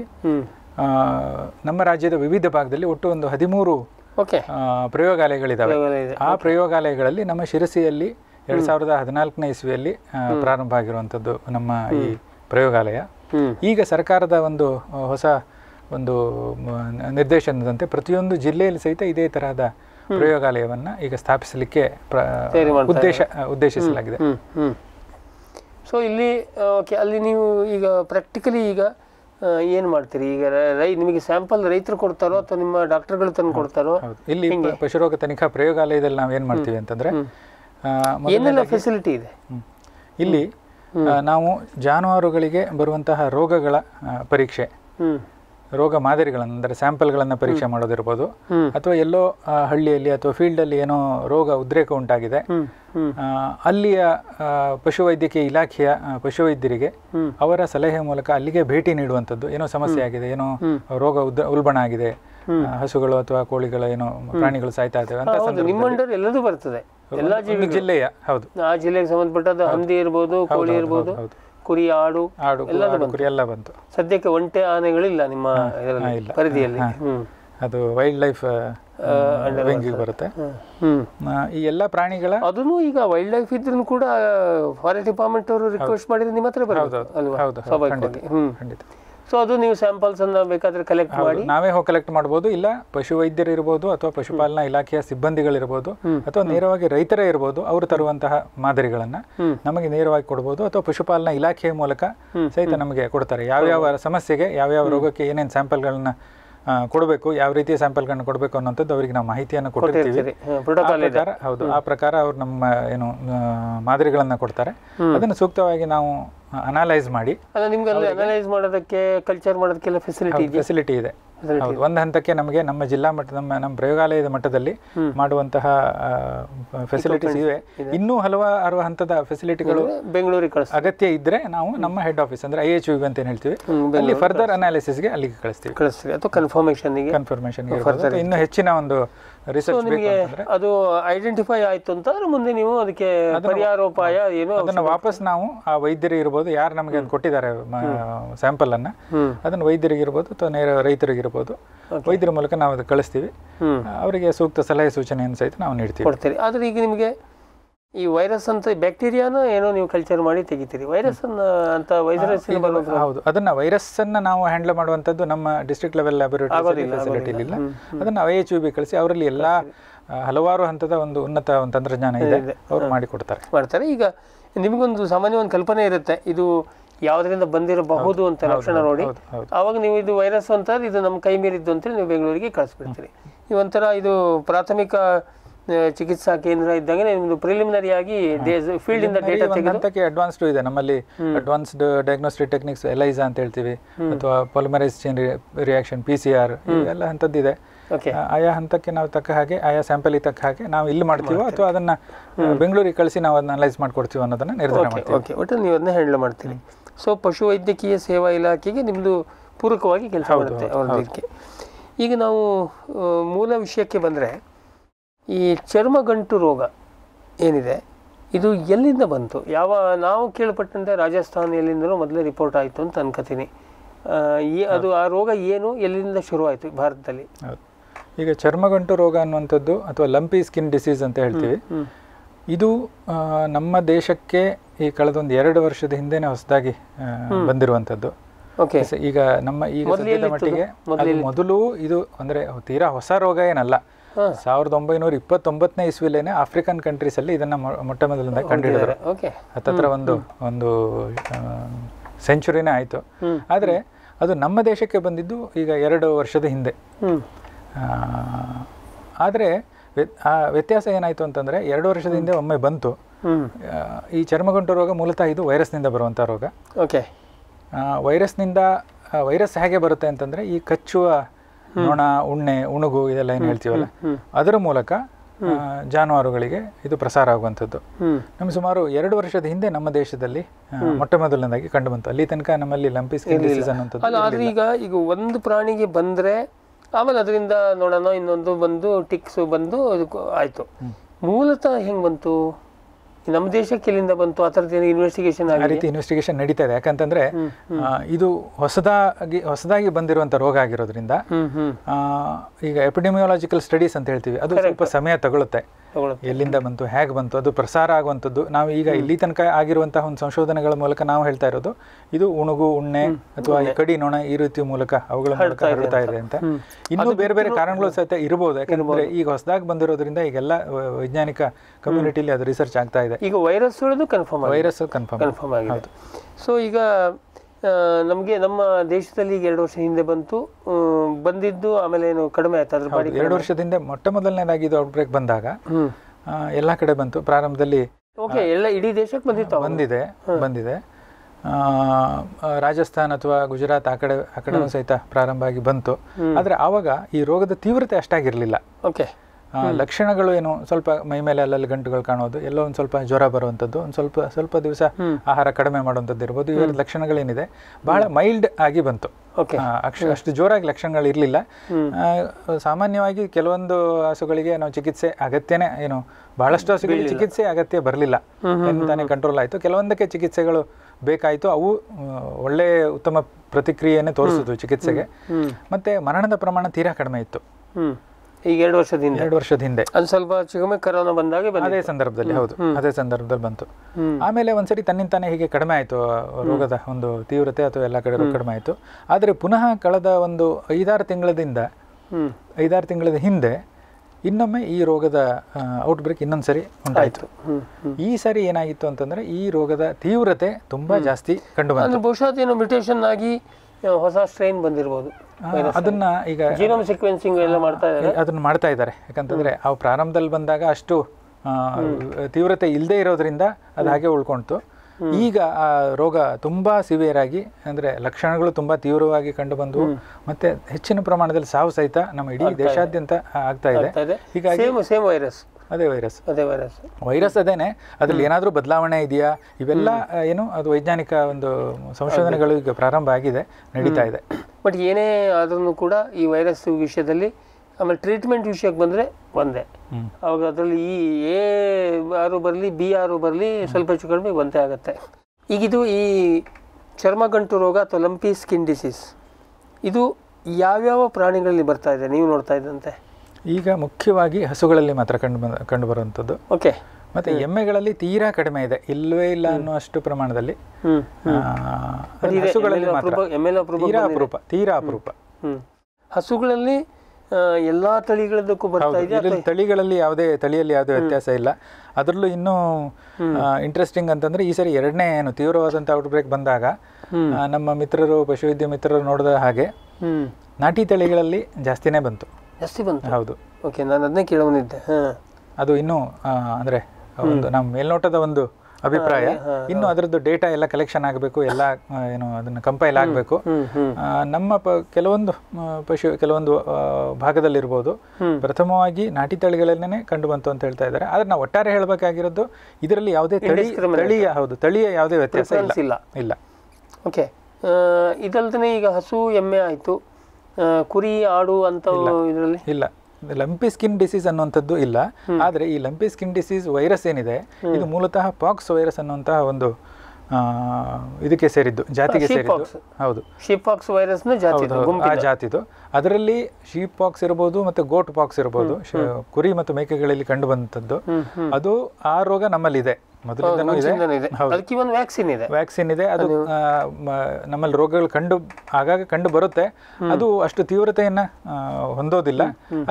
ನಮ್ಮ ರಾಜ್ಯದ ವಿವಿಧ ಭಾಗದಲ್ಲಿ ಒಟ್ಟು ಒಂದು ಹದಿಮೂರು ಪ್ರಯೋಗಾಲಯಗಳಿದಾವೆ ಆ ಪ್ರಯೋಗಾಲಯಗಳಲ್ಲಿ ನಮ್ಮ ಶಿರಸಿಯಲ್ಲಿ ಎರಡ್ ಸಾವಿರದ ಹದಿನಾಲ್ಕನೇ ಇಸ್ವಿಯಲ್ಲಿ ಪ್ರಾರಂಭ ಆಗಿರುವಂತದ್ದು ನಮ್ಮ ಈ ಪ್ರಯೋಗಾಲಯ ಈಗ ಸರ್ಕಾರದ ಒಂದು ಹೊಸ ಒಂದು ನಿರ್ದೇಶನದಂತೆ ಪ್ರತಿಯೊಂದು ಜಿಲ್ಲೆಯಲ್ಲಿ ಸಹಿತ ಇದೇ ತರಹದ ಪ್ರಯೋಗಾಲಯವನ್ನು ಈಗ ಸ್ಥಾಪಿಸಲಿಕ್ಕೆ ಉದ್ದೇಶ ಉದ್ದೇಶಿಸಲಾಗಿದೆ ಸೊ ಇಲ್ಲಿ ಓಕೆ ಅಲ್ಲಿ ನೀವು ಈಗ ಪ್ರಾಕ್ಟಿಕಲಿ ಈಗ ಏನು ಮಾಡ್ತೀರಿ ಈಗ ರೈ ನಿಮಗೆ ಸ್ಯಾಂಪಲ್ ರೈತರು ಕೊಡ್ತಾರೋ ಅಥವಾ ನಿಮ್ಮ ಡಾಕ್ಟರ್ಗಳು ತಂದು ಕೊಡ್ತಾರೋ ಇಲ್ಲಿ ಪಶುರೋಗ ತನಿಖಾ ಪ್ರಯೋಗಾಲಯದಲ್ಲಿ ನಾವು ಏನು ಮಾಡ್ತೀವಿ ಅಂತಂದರೆ ಏನೆಲ್ಲ ಫೆಸಿಲಿಟಿ ಇದೆ ಇಲ್ಲಿ ನಾವು ಜಾನುವಾರುಗಳಿಗೆ ಬರುವಂತಹ ರೋಗಗಳ ಪರೀಕ್ಷೆ ರೋಗ ಮಾದರಿಗಳನ್ನು ಅಂದರೆ ಸ್ಯಾಂಪಲ್ಗಳನ್ನು ಪರೀಕ್ಷೆ ಮಾಡೋದಿರ್ಬೋದು ಅಥವಾ ಎಲ್ಲೋ ಹಳ್ಳಿಯಲ್ಲಿ ಅಥವಾ ಫೀಲ್ಡ್ ಅಲ್ಲಿ ಏನೋ ರೋಗ ಉದ್ರೇಕ ಉಂಟಾಗಿದೆ ಅಲ್ಲಿಯ ಪಶುವೈದ್ಯಕೀಯ ಇಲಾಖೆಯ ಪಶುವೈದ್ಯರಿಗೆ ಅವರ ಸಲಹೆ ಮೂಲಕ ಅಲ್ಲಿಗೆ ಭೇಟಿ ನೀಡುವಂಥದ್ದು ಏನೋ ಸಮಸ್ಯೆ ಆಗಿದೆ ಏನೋ ರೋಗ ಉದ್ರ ಉಲ್ಬಣ ಆಗಿದೆ ಹಸುಗಳು ಅಥವಾ ಕೋಳಿಗಳ ಏನೋ ಪ್ರಾಣಿಗಳು ಸಾಯ್ತಾ ಇದ್ದಾವೆ ಅಂತ ಬರ್ತದೆ ಎಲ್ಲಾ ಜಿಲ್ಲೆಯ ಹೌದು ಆ ಜಿಲ್ಲೆಗೆ ಸಂಬಂಧಪಟ್ಟದ್ದು ಹಂದಿ ಇರ್ಬೋದು ಕೋಳಿ ಇರ್ಬೋದು ಕುರಿ ಆಡು ಆಡು ಕುರಿ ಎಲ್ಲ ಬಂತು ಸದ್ಯಕ್ಕೆ ಒಂಟೆ ಆನೆಗಳಿಲ್ಲ ನಿಮ್ಮ ಪರಿಧಿಯಲ್ಲಿ ಅದು ವೈಲ್ಡ್ ಲೈಫ್ ಬರುತ್ತೆ ಈ ಎಲ್ಲ ಪ್ರಾಣಿಗಳ ಅದನ್ನು ಈಗ ವೈಲ್ಡ್ ಲೈಫ್ ಇದ್ರೂ ಕೂಡ ಫಾರೆಸ್ಟ್ ಡಿಪಾರ್ಟ್ಮೆಂಟ್ ಅವರು ರಿಕ್ವೆಸ್ಟ್ ಮಾಡಿದ್ರೆ ನಿಮ್ಮ ಹತ್ರ ಬರೋದು ಅಲ್ವಾ ಖಂಡಿತ ಸೊ ಅದು ನೀವು ಸ್ಯಾಂಪಲ್ಸ್ ಬೇಕಾದ್ರೆ ಕಲೆಕ್ಟ್ ಮಾಡಿ ನಾವೇ ಹೋಗಿ ಕಲೆಕ್ಟ್ ಮಾಡಬಹುದು ಇಲ್ಲ ಪಶು ವೈದ್ಯರು ಇರಬಹುದು ಅಥವಾ ಪಶುಪಾಲನಾ ಇಲಾಖೆಯ ಸಿಬ್ಬಂದಿಗಳಿರಬಹುದು ಅಥವಾ ನೇರವಾಗಿ ರೈತರೇ ಇರಬಹುದು ಅವರು ತರುವಂತಹ ಮಾದರಿಗಳನ್ನ ನಮಗೆ ನೇರವಾಗಿ ಕೊಡಬಹುದು ಅಥವಾ ಪಶುಪಾಲನಾ ಇಲಾಖೆಯ ಮೂಲಕ ಸಹಿತ ನಮಗೆ ಕೊಡ್ತಾರೆ ಯಾವ್ಯಾವ ಸಮಸ್ಯೆಗೆ ಯಾವ್ಯಾವ ರೋಗಕ್ಕೆ ಏನೇನು ಸ್ಯಾಂಪಲ್ಗಳನ್ನ ಕೊಡಬೇಕು ಯಾವ ರೀತಿಯ ಸ್ಯಾಂಪಲ್ಗಳನ್ನ ಕೊಡಬೇಕು ಅನ್ನೋದ್ ಅವರಿಗೆ ನಾವು ಮಾಹಿತಿಯನ್ನು ಕೊಟ್ಟಿರ್ತೀವಿ ಹೌದು ಆ ಪ್ರಕಾರ ಅವ್ರು ನಮ್ಮ ಏನು ಮಾದರಿಗಳನ್ನ ಕೊಡ್ತಾರೆ ಅದನ್ನು ಸೂಕ್ತವಾಗಿ ನಾವು ಅನಾಲೈಸ್ ಮಾಡಿ ಅನಲೈಸ್ ಮಾಡೋದಕ್ಕೆ ಕಲ್ಚರ್ ಮಾಡೋದಕ್ಕೆಲ್ಲ ಫೆಸಿಲಿಟಿ ಫೆಸಿಲಿಟಿ ಇದೆ ಒಂದು ಹಂತಕ್ಕೆ ನಮಗೆ ನಮ್ಮ ಜಿಲ್ಲಾ ಮಟ್ಟ ನಮ್ಮ ನಮ್ಮ ಪ್ರಯೋಗಾಲಯದ ಮಟ್ಟದಲ್ಲಿ ಮಾಡುವಂತಹ ಫೆಸಿಲಿಟೀಸ್ ಇವೆ ಇನ್ನೂ ಹಲವಾರು ಹಂತದ ಫೆಸಿಲಿಟಿಗಳು ಬೆಂಗಳೂರಿಗೆ ಅಗತ್ಯ ಇದ್ರೆ ನಾವು ನಮ್ಮ ಹೆಡ್ ಆಫೀಸ್ ಅಂದ್ರೆ ಐ ಎಚ್ ಯು ಅಂತ ಹೇಳ್ತೀವಿ ಅಲ್ಲಿ ಫರ್ದರ್ ಅನಾಲಿಸಿಸ್ಗೆ ಅಲ್ಲಿಗೆ ಕಳಿಸ್ತೀವಿ ಕಳಿಸ್ತೀವಿ ಅಥವಾ ಕನ್ಫರ್ಮೇಷನ್ಗೆ ಕನ್ಫರ್ಮೇಷನ್ಗೆ ಇನ್ನು ಹೆಚ್ಚಿನ ಒಂದು ರಿಸರ್ಚ್ ಅದು ಐಡೆಂಟಿಫೈ ಆಯ್ತು ಅಂತ ಮುಂದೆ ನೀವು ಅದಕ್ಕೆ ಪರಿಹಾರೋಪಾಯ ಏನು ಅದನ್ನ ವಾಪಸ್ ನಾವು ಆ ವೈದ್ಯರು ಇರ್ಬೋದು ಯಾರು ನಮಗೆ ಅದು ಕೊಟ್ಟಿದ್ದಾರೆ ಸ್ಯಾಂಪಲ್ ಅನ್ನ ಅದನ್ನ ವೈದ್ಯರಿಗಿರ್ಬೋದು ಅಥವಾ ನೇರ ರೈತರಿಗಿರ್ಬೋದು ವೈದ್ಯರ ಮೂಲಕ ನಾವು ಅದು ಕಳಿಸ್ತೀವಿ ಅವರಿಗೆ ಸೂಕ್ತ ಸಲಹೆ ಸೂಚನೆಯನ್ನು ಸಹಿತ ನಾವು ನೀಡ್ತೀವಿ ಆದ್ರೆ ಈಗ ನಿಮಗೆ ಈ ವೈರಸ್ ಅಂತ ಬ್ಯಾಕ್ಟೀರಿಯಾನ ಏನೋ ನೀವು ಕಲ್ಚರ್ ಮಾಡಿ ತೆಗಿತೀರಿ ವೈರಸ್ ಅಂತ ವೈರಸ್ ಹೌದು ಅದನ್ನ ವೈರಸ್ ಅನ್ನ ನಾವು ಹ್ಯಾಂಡಲ್ ಮಾಡುವಂತದ್ದು ನಮ್ಮ ಡಿಸ್ಟ್ರಿಕ್ಟ್ ಲೆವೆಲ್ ಲ್ಯಾಬೋರೇಟರಿ ಫೆಸಿಲಿಟಿ ಇಲ್ಲ ಅದನ್ನ ಐ ಎಚ್ ಯು ಬಿ ಕಳಿಸಿ ಅವರಲ್ಲಿ ಎಲ್ಲಾ ಹಲವಾರು ಹಂತದ ಒಂದು ಉನ್ನತ ಒಂದು ತಂತ್ರಜ್ಞಾನ ಇದೆ ಅವರು ಮಾಡಿಕೊಡ್ತಾರೆ ಮಾಡ್ತಾರೆ ಈಗ ನಿಮಗೊಂದು ಸಾಮಾನ್ಯ ಒಂದು ಕಲ್ಪನೆ ಇರುತ್ತೆ ಇದು ಯಾವುದರಿಂದ ಬಂದಿರಬಹುದು ಅಂತ ಲಕ್ಷಣ ನೋಡಿ ಅವಾಗ ನೀವು ಇದು ವೈರಸ್ ಅಂತ ಇದು ನಮ್ಮ ಕೈ ಮೀರಿದ್ದು ಅಂತ ನೀವು ಬೆಂಗಳೂರಿಗೆ ಕಳಿಸ್ಬಿಡ್ತೀರಿ ಈ ಒಂಥರ ಇದು ಪ್ರಾಥಮಿಕ ಚಿಕಿತ್ಸಾ ಕೇಂದ್ರ ಇದ್ದಾಗ ನಿಮ್ದು ಪ್ರಿಲಿಮಿನರಿಯಾಗಿ ಫೀಲ್ಡ್ ಇಂದ ಡೇಟಾ ತೆಗೆದು ಅಡ್ವಾನ್ಸ್ಡ್ ಇದೆ ನಮ್ಮಲ್ಲಿ ಅಡ್ವಾನ್ಸ್ಡ್ ಡಯಾಗ್ನೋಸ್ಟಿಕ್ ಟೆಕ್ನಿಕ್ಸ್ ಎಲೈಸಾ ಅಂತ ಹೇಳ್ತೀವಿ ಅಥವಾ polymerase chain reaction P C R ಇವೆಲ್ಲ ಅಂಥದ್ದಿದೆ ಆಯಾ ಹಂತಕ್ಕೆ ನಾವು ತಕ್ಕ ಹಾಗೆ ಆಯಾ ಸ್ಯಾಂಪಲ್ ತಕ್ಕ ಹಾಗೆ ನಾವು ಇಲ್ಲಿ ಮಾಡ್ತೀವೋ ಅಥವಾ ಅದನ್ನ ಬೆಂಗಳೂರಿಗೆ ಕಳಿಸಿ ನಾವು ಅದನ್ನ ಅನಲೈಸ್ ಮಾಡ್ಕೊಡ್ತೀವಿ ಅನ್ನೋದನ್ನ ನಿರ್ಧಾರ ಮಾಡ್ತೀವಿ ಓಕೆ ಒಟ್ಟು ನೀವು ಅದನ್ನ ಹ್ಯಾಂಡಲ್ ಮಾಡ್ತೀನಿ ಸೊ ಪಶು ವೈದ್ಯಕೀಯ ಸೇವಾ ಇಲಾಖೆಗೆ ನಿಮ್ಮದು ಪೂರಕವಾಗಿ ಕೆಲಸ ಮಾಡುತ್ತೆ ಈಗ ನಾವು ಮೂಲ ವಿಷಯಕ್ಕೆ ಬಂದ್ರೆ ಈ ಚರ್ಮಗಂಟು ರೋಗ ಏನಿದೆ ಇದು ಎಲ್ಲಿಂದ ಬಂತು ಯಾವ ನಾವು ಕೇಳ್ಪಟ್ಟಂತೆ ಎಲ್ಲಿಂದಲೂ ಮೊದಲೇ ರಿಪೋರ್ಟ್ ಆಯಿತು ಅಂತ ಅನ್ಕೋತೀನಿ ಅದು ಆ ರೋಗ ಏನು ಎಲ್ಲಿಂದ ಶುರುವಾಯಿತು ಭಾರತದಲ್ಲಿ ಈಗ ಚರ್ಮಗಂಟು ರೋಗ ಅನ್ನುವಂಥದ್ದು ಅಥವಾ ಲಂಪಿ ಸ್ಕಿನ್ ಡಿಸೀಸ್ ಅಂತ ಹೇಳ್ತೀವಿ ಇದು ನಮ್ಮ ದೇಶಕ್ಕೆ ಈ ಕಳೆದೊಂದು ಎರಡು ವರ್ಷದ ಹಿಂದೆನೆ ಹೊಸದಾಗಿ ಬಂದಿರುವಂಥದ್ದು ಈಗ ನಮ್ಮ ಈಗ ಮಟ್ಟಿಗೆ ಮೊದಲು ಇದು ಅಂದರೆ ತೀರಾ ಹೊಸ ರೋಗ ಏನಲ್ಲ ಸಾವಿರದ ಒಂಬೈನೂರ ಇಪ್ಪತ್ತೊಂಬತ್ತನೇ ಇಸ್ವಿಲೇನೆ ಆಫ್ರಿಕನ್ ಕಂಟ್ರೀಸ್ ಅಲ್ಲಿ ಇದನ್ನ ಮೊಟ್ಟ ಮೊದಲಿಂದ ಕಂಡುಹಿಡಿದ್ರು ಹತ್ತತ್ರ ಒಂದು ಒಂದು ಸೆಂಚುರಿನೇ ಆಯಿತು ಆದರೆ ಅದು ನಮ್ಮ ದೇಶಕ್ಕೆ ಬಂದಿದ್ದು ಈಗ ಎರಡು ವರ್ಷದ ಹಿಂದೆ ಆದರೆ ವ್ಯತ್ಯಾಸ ಏನಾಯ್ತು ಅಂತಂದ್ರೆ ಎರಡು ವರ್ಷದ ಹಿಂದೆ ಒಮ್ಮೆ ಬಂತು ಈ ಚರ್ಮಗಂಟು ರೋಗ ಮೂಲತಃ ಇದು ವೈರಸ್ನಿಂದ ಬರುವಂಥ ರೋಗ ಓಕೆ ವೈರಸ್ನಿಂದ ವೈರಸ್ ಹೇಗೆ ಬರುತ್ತೆ ಅಂತಂದ್ರೆ ಈ ಕಚ್ಚುವ ನೊಣ ಉಣ್ಣೆ ಉಣುಗು ಇದೆಲ್ಲ ಏನು ಹೇಳ್ತೀವಲ್ಲ ಅದರ ಮೂಲಕ ಜಾನುವಾರುಗಳಿಗೆ ಇದು ಪ್ರಸಾರ ಆಗುವಂಥದ್ದು ನಮ್ಮ ಸುಮಾರು ಎರಡು ವರ್ಷದ ಹಿಂದೆ ನಮ್ಮ ದೇಶದಲ್ಲಿ ಮೊಟ್ಟ ಮೊದಲನೇದಾಗಿ ಕಂಡು ಬಂತು ಅಲ್ಲಿ ತನಕ ನಮ್ಮಲ್ಲಿ ಲಂಪಿಸ್ ಈಗ ಈಗ ಒಂದು ಪ್ರಾಣಿಗೆ ಬಂದ್ರೆ ಆಮೇಲೆ ಅದರಿಂದ ನೋಡೋಣ ಇನ್ನೊಂದು ಬಂದು ಟಿಕ್ಸ್ ಬಂದು ಆಯ್ತು ಮೂಲತಃ ಹೆಂಗ್ ಬಂತು ನಮ್ಮ ದೇಶಕ್ಕೆ ಇಲ್ಲಿಂದ ಬಂತು ಆ ಥರದ ಇನ್ವೆಸ್ಟಿಗೇಷನ್ ಆ ರೀತಿ ಇನ್ವೆಸ್ಟಿಗೇಷನ್ ನಡೀತಾ ಇದೆ ಯಾಕಂತಂದ್ರೆ ಇದು ಹೊಸದಾಗಿ ಹೊಸದಾಗಿ ಬಂದಿರುವಂತ ರೋಗ ಆಗಿರೋದ್ರಿಂದ ಈಗ ಎಪಿಡೆಮಿಯಾಲಜಿಕಲ್ ಸ್ಟಡೀಸ್ ಅಂತ ಹೇಳ್ತೀವಿ ಅದು ಸ್ವಲ್ಪ ಸಮಯ ತಗೊಳುತ್ತೆ ಎಲ್ಲಿಂದ ಬಂತು ಹೇಗೆ ಬಂತು ಅದು ಪ್ರಸಾರ ಆಗುವಂಥದ್ದು ನಾವು ಈಗ ಇಲ್ಲಿ ತನಕ ಆಗಿರುವಂತಹ ಒಂದು ಸಂಶೋಧನೆಗಳ ಮೂಲಕ ನಾವು ಹೇಳ್ತಾ ಇರೋದು ಇದು ಉಣುಗು ಉಣ್ಣೆ ಅಥವಾ ಕಡಿ ನೊಣ ಈ ರೀತಿ ಮೂಲಕ ಅವುಗಳ ಮೂಲಕ ಹರಡ್ತಾ ಇದೆ ಅಂತ ಇನ್ನೂ ಬೇರೆ ಬೇರೆ ಕಾರಣಗಳು ಸಹಿತ ಇರಬಹುದು ಯಾಕಂದ್ರೆ ಈಗ ಹೊಸದಾಗಿ ಬಂದಿರೋದ್ರಿಂದ ಈಗೆಲ್ಲ ವೈಜ್ಞಾನಿಕ ಕಮ್ಯುನಿಟಿಲಿ ಅದು ರಿಸರ್ಚ್ ಆಗ್ತಾ ಇದೆ ಈಗ virus confirm virus confirm confirm ಆಗಿದೆ ಸೊ ಈಗ ನಮಗೆ ನಮ್ಮ ದೇಶದಲ್ಲಿ ಈಗ ಎರಡು ವರ್ಷ ಹಿಂದೆ ಬಂತು ಬಂದಿದ್ದು ಆಮೇಲೆ ಏನು ಕಡಿಮೆ ಆಯ್ತು ಅದ್ರ ಬಾಡಿ ಎರಡು ವರ್ಷದ ಹಿಂದೆ ಮೊಟ್ಟ ಮೊದಲನೇದಾಗಿ ಇದು ಔಟ್ ಬ್ರೇಕ್ ಬಂದಾಗ ಎಲ್ಲಾ ಕಡೆ ಬಂತು ಪ್ರಾರಂಭದಲ್ಲಿ ಓಕೆ ಎಲ್ಲ ಇಡೀ ದೇಶಕ್ಕೆ ಬಂದಿತ್ತು ಬಂದಿದೆ ಬಂದಿದೆ ರಾಜಸ್ಥಾನ ಅಥವಾ ಗುಜರಾತ್ ಆ ಕಡೆ ಆ ಕಡೆ ಸಹಿತ ಪ್ರಾರಂಭ ಆಗಿ ಬಂತು ಆದ್ರೆ ಆವಾಗ ಈ ರೋಗದ ತೀವ್ರತೆ ಅಷ್ಟಾಗಿರ್ಲಿಲ್ಲ ಓಕೆ ಲಕ್ಷಣಗಳು ಏನು ಸ್ವಲ್ಪ ಮೈ ಮೇಲೆ ಅಲ್ಲಲ್ಲಿ ಗಂಟುಗಳು ಕಾಣೋದು ಎಲ್ಲೋ ಒಂದು ಸ್ವಲ್ಪ ಜ್ವರ ಬರುವಂಥದ್ದು ಒಂದು ಸ್ವಲ್ಪ ಸ್ವಲ್ಪ ದಿವಸ ಆಹಾರ ಕಡಿಮೆ ಮಾಡುವಂಥದ್ದು ಇರ್ಬೋದು ಇವೆಲ್ಲ ಲಕ್ಷಣಗಳೇನಿದೆ ಬಹಳ ಮೈಲ್ಡ್ ಆಗಿ ಬಂತು ಅಷ್ಟು ಜೋರಾಗಿ ಲಕ್ಷಣಗಳು ಇರಲಿಲ್ಲ ಸಾಮಾನ್ಯವಾಗಿ ಕೆಲವೊಂದು ಹಸುಗಳಿಗೆ ನಾವು ಚಿಕಿತ್ಸೆ ಅಗತ್ಯನೇ ಏನು ಬಹಳಷ್ಟು ಹಸುಗಳಿಗೆ ಚಿಕಿತ್ಸೆ ಅಗತ್ಯ ಬರಲಿಲ್ಲ ಎಂತಾನೆ ಕಂಟ್ರೋಲ್ ಆಯಿತು ಕೆಲವೊಂದಕ್ಕೆ ಚಿಕಿತ್ಸೆಗಳು ಬೇಕಾಯಿತು ಅವು ಒಳ್ಳೆ ಉತ್ತಮ ಪ್ರತಿಕ್ರಿಯೆಯನ್ನೇ ತೋರಿಸಿದ್ವು ಚಿಕಿತ್ಸೆಗೆ ಮತ್ತೆ ಮರಣದ ಪ್ರಮಾಣ ತೀರಾ ಕಡಿಮೆ ಇತ್ತು ಈಗ ಎರಡು ವರ್ಷದ ಹಿಂದೆ ಎರಡು ವರ್ಷದ ಹಿಂದೆ ಅದು ಸ್ವಲ್ಪ ಚಿಗುಮೆ ಕರೋನಾ ಬಂದಾಗ ಅದೇ ಸಂದರ್ಭದಲ್ಲಿ ಹೌದು ಅದೇ ಸಂದರ್ಭದಲ್ಲಿ ಬಂತು ಆಮೇಲೆ ಒಂದ್ಸರಿ ತನ್ನಿಂತಾನೆ ಹೀಗೆ ಕಡಿಮೆ ಆಯಿತು ರೋಗದ ಒಂದು ತೀವ್ರತೆ ಅಥವಾ ಎಲ್ಲ ಕಡೆ ಕಡಿಮೆ ಆಯಿತು ಆದರೆ ಪುನಃ ಕಳೆದ ಒಂದು ಐದಾರು ತಿಂಗಳದಿಂದ ಐದಾರು ತಿಂಗಳದ ಹಿಂದೆ ಇನ್ನೊಮ್ಮೆ ಈ ರೋಗದ ಔಟ್ಬ್ರೇಕ್ ಇನ್ನೊಂದ್ಸರಿ ಉಂಟಾಯಿತು ಈ ಸರಿ ಏನಾಗಿತ್ತು ಅಂತಂದ್ರೆ ಈ ರೋಗದ ತೀವ್ರತೆ ತುಂಬಾ ಜಾಸ್ತಿ ಕಂಡು ಬಂತು ಬಹುಶಃ ಏನು ಮ್ಯೂಟೇಷನ್ ಆಗಿ ಹೊಸ ಸ್ಟ್ರೈನ್ ಬಂದಿರಬಹುದು ಅದನ್ನ ಈಗ ಜೀನೋಮ್ ಸಿಕ್ವೆನ್ಸಿಂಗ್ ಎಲ್ಲ ಮಾಡ್ತಾ ಇದ್ದಾರೆ ಅದನ್ನ ಮಾಡ್ತಾ ಇದ್ದಾರೆ ಯಾಕಂತಂದ್ರೆ ಆ ಪ್ರಾರಂಭದಲ್ಲಿ ಬಂದಾಗ ಅಷ್ಟು ತೀವ್ರತೆ ಇಲ್ಲದೆ ಇರೋದ್ರಿಂದ ಅದು ಹಾಗೆ ಉಳ್ಕೊಂತು ಈಗ ಆ ರೋಗ ತುಂಬಾ ಸಿವಿಯರ್ ಆಗಿ ಅಂದ್ರೆ ಲಕ್ಷಣಗಳು ತುಂಬಾ ತೀವ್ರವಾಗಿ ಕಂಡು ಬಂದವು ಮತ್ತೆ ಹೆಚ್ಚಿನ ಪ್ರಮಾಣದಲ್ಲಿ ಸಾವು ಸಹಿತ ನಮ್ಮ ಇಡೀ ದೇಶಾದ್ಯಂತ ಆಗ್ತಾ ಇದೆ ಹೀಗಾಗಿ ಸೇಮ್ ವೈರಸ್ ಅದೇ ವೈರಸ್ ಅದೇ ವೈರಸ್ ವೈರಸ್ ಅದೇನೆ ಅದ್ರಲ್ಲಿ ಏನಾದರೂ ಬದಲಾವಣೆ ಇದೆಯಾ ಇವೆಲ್ಲ ಏನು ಅದು ವೈಜ್ಞಾನಿಕ ಒಂದು ಸಂಶೋಧನೆಗಳು ಈಗ ಪ್ರಾರಂಭ ಆಗಿದೆ ನಡೀತಾ ಇದೆ ಬಟ್ ಏನೇ ಆದ್ರೂ ಕೂಡ ಈ ವೈರಸ್ ವಿಷಯದಲ್ಲಿ ಆಮೇಲೆ ಟ್ರೀಟ್ಮೆಂಟ್ ವಿಷಯಕ್ಕೆ ಬಂದರೆ ಒಂದೇ ಅವಾಗ ಅದರಲ್ಲಿ ಈ ಎ ಆರು ಬರಲಿ ಬಿ ಆರು ಬರಲಿ ಸ್ವಲ್ಪ ಹೆಚ್ಚು ಕಡಿಮೆ ಒಂದೇ ಆಗುತ್ತೆ ಈಗಿದು ಈ ಚರ್ಮಗಂಟು ರೋಗ ಅಥವಾ ಲಂಪಿ ಸ್ಕಿನ್ ಡಿಸೀಸ್ ಇದು ಯಾವ್ಯಾವ ಪ್ರಾಣಿಗಳಲ್ಲಿ ಬರ್ತಾ ಇದೆ ನೀವು ನೋಡ್ತಾ ಇದ್ದಂತೆ ಈಗ ಮುಖ್ಯವಾಗಿ ಹಸುಗಳಲ್ಲಿ ಮಾತ್ರ ಕಂಡು ಕಂಡು ಬರುವಂಥದ್ದು ಓಕೆ ಮತ್ತೆ ಎಮ್ಮೆಗಳಲ್ಲಿ ತೀರಾ ಕಡಿಮೆ ಇದೆ ಇಲ್ಲವೇ ಇಲ್ಲ ಅನ್ನೋ ಅಷ್ಟು ಪ್ರಮಾಣದಲ್ಲಿ ಹಸುಗಳಲ್ಲಿ ತೀರಾ ಅಪರೂಪ ತೀರಾ ಅಪರೂಪ ಹಸುಗಳಲ್ಲಿ ಎಲ್ಲಾ ತಳಿಗಳದಕ್ಕೂ ಬರ್ತಾ ಇದೆ ತಳಿಗಳಲ್ಲಿ ಯಾವುದೇ ತಳಿಯಲ್ಲಿ ಯಾವುದೇ ವ್ಯತ್ಯಾಸ ಇಲ್ಲ ಅದರಲ್ಲೂ ಇನ್ನೂ ಇಂಟ್ರೆಸ್ಟಿಂಗ್ ಅಂತಂದ್ರೆ ಈ ಸರಿ ಎರಡನೇ ಏನು ಔಟ್ ಬ್ರೇಕ್ ಬಂದಾಗ ನಮ್ಮ ಮಿತ್ರರು ಪಶುವೈದ್ಯ ಮಿತ್ರರು ನೋಡಿದ ಹಾಗೆ ನಾಟಿ ತಳಿಗಳಲ್ಲಿ ಜಾಸ್ತಿನೇ ಬಂತು ಜಾಸ್ತಿ ಬಂತು ಹೌದು ಓಕೆ ನಾನು ಅದನ್ನೇ ಕೇಳೋನಿದ್ದೆ ಅದು ಇನ್ನೂ ಅಂದರೆ ಒಂದು ನಮ್ಮ ಮೇಲ್ನೋಟದ ಒಂದು ಅಭಿಪ್ರಾಯ ಇನ್ನು ಅದರದ್ದು ಡೇಟಾ ಎಲ್ಲ ಕಲೆಕ್ಷನ್ ಆಗಬೇಕು ಎಲ್ಲ ಏನು ಅದನ್ನ ಕಂಪೈಲ್ ಆಗಬೇಕು ನಮ್ಮ ಪ ಕೆಲವೊಂದು ಪಶು ಕೆಲವೊಂದು ಭಾಗದಲ್ಲಿರ್ಬೋದು ಪ್ರಥಮವಾಗಿ ನಾಟಿ ತಳಿಗಳನ್ನೇ ಕಂಡು ಬಂತು ಅಂತ ಹೇಳ್ತಾ ಇದ್ದಾರೆ ಆದ್ರೆ ನಾವು ಒಟ್ಟಾರೆ ಹೇಳಬೇಕಾಗಿರೋದು ಇದರಲ್ಲಿ ಯಾವುದೇ ತಳಿ ತಳಿಯ ಹೌದು ತಳಿಯ ಯಾವುದೇ ವ್ಯತ್ಯಾಸ ಇಲ್ಲ ಇಲ್ಲ ಓಕೆ ಇದಲ್ದೇ ಈಗ ಹಸು ಎಮ್ಮೆ ಆಯಿತು ಕುರಿ ಆಡು ಅಂತ ಇಲ್ಲ ಲಂಪಿ ಸ್ಕಿನ್ ಡಿಸೀಸ್ ಅನ್ನುವಂಥದ್ದು ಇಲ್ಲ ಆದರೆ ಈ ಲಂಪಿ ಸ್ಕಿನ್ ಡಿಸೀಸ್ ವೈರಸ್ ಏನಿದೆ ಇದು ಮೂಲತಃ ಪಾಕ್ಸ್ ವೈರಸ್ ಅನ್ನುವಂತಹ ಒಂದು ಇದಕ್ಕೆ ಸೇರಿದ್ದು ಜಾತಿಗೆ ಸೇರಿದ್ದು ಹೌದು ಶಿಫಾಕ್ಸ್ ವೈರಸ್ ಜಾತಿದು ಅದರಲ್ಲಿ ಶೀಪ್ ಪಾಕ್ಸ್ ಇರಬಹುದು ಮತ್ತೆ ಗೋಟ್ ಪಾಕ್ಸ್ ಇರಬಹುದು ಕುರಿ ಮತ್ತು ಮೇಕೆಗಳಲ್ಲಿ ಕಂಡು ಬಂದದ್ದು ಅದು ಆ ರೋಗ ನಮ್ಮಲ್ಲಿದೆ ವ್ಯಾಕ್ಸಿನ್ ಇದೆ ವ್ಯಾಕ್ಸಿನ್ ಇದೆ ಅದು ನಮ್ಮಲ್ಲಿ ರೋಗಗಳು ಕಂಡು ಆಗಾಗ ಕಂಡು ಬರುತ್ತೆ ಅದು ಅಷ್ಟು ತೀವ್ರತೆಯನ್ನ ಹೊಂದೋದಿಲ್ಲ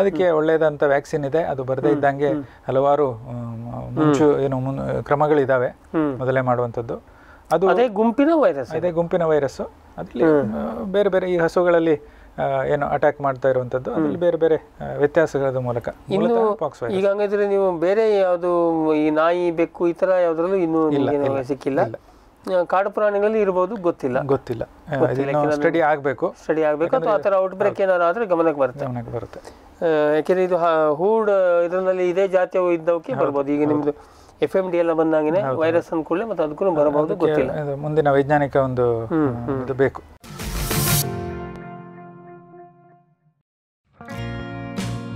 ಅದಕ್ಕೆ ಒಳ್ಳೆಯದಂತ ವ್ಯಾಕ್ಸಿನ್ ಇದೆ ಅದು ಬರದೇ ಇದ್ದಂಗೆ ಹಲವಾರು ಮುಂಚು ಏನು ಕ್ರಮಗಳಿದಾವೆ ಮೊದಲೇ ಮಾಡುವಂಥದ್ದು ಅದು ಅದೇ ಗುಂಪಿನ ವೈರಸ್ ಅದೇ ಗುಂಪಿನ ವೈರಸ್ ಅದರಲ್ಲಿ ಬೇರೆ ಬೇರೆ ಈ ಹಸುಗಳಲ್ಲಿ ಏನು ಅಟ್ಯಾಕ್ ಮಾಡ್ತಾ ಇರುವಂಥದ್ದು ಅದರಲ್ಲಿ ಬೇರೆ ಬೇರೆ ವ್ಯತ್ಯಾಸಗಳ ಮೂಲಕ ಈಗ ಹಂಗಾದ್ರೆ ನೀವು ಬೇರೆ ಯಾವುದು ಈ ನಾಯಿ ಬೆಕ್ಕು ಈ ಥರ ಯಾವುದರಲ್ಲೂ ಇನ್ನೂ ಸಿಕ್ಕಿಲ್ಲ ಕಾಡು ಪ್ರಾಣಿಗಳಲ್ಲಿ ಇರಬಹುದು ಗೊತ್ತಿಲ್ಲ ಗೊತ್ತಿಲ್ಲ ಸ್ಟಡಿ ಆಗಬೇಕು ಸ್ಟಡಿ ಆಗಬೇಕು ಅಥವಾ ಆ ಥರ ಔಟ್ ಬ್ರೇಕ್ ಏನಾದ್ರು ಆದರೆ ಗಮನಕ್ಕೆ ಬರುತ್ತೆ ಗಮನಕ್ಕೆ ಬರುತ್ತೆ ಯಾಕೆಂದರೆ ಇದು ಹೂಡ್ ಇದರಲ್ಲಿ ಇದೇ ಜಾತಿಯ ಇದ್ದವಕ್ಕೆ ಬರ್ಬೋದು ಈಗ ನಿಮ್ಮದು ಎಫ್ ಎಮ್ ಡಿ ಎಲ್ಲ ಬಂದಾಗಿನೇ ವೈರಸ್ ಅಂದ್ಕೊಳ್ಳಿ ಮತ್ತು ಅದಕ್ಕೂ ಬರಬಹುದು ಗೊತ್ತಿಲ್ಲ ಮುಂದಿನ ವೈಜ್ಞಾನಿಕ ಒಂದು ಇದು ಬೇಕು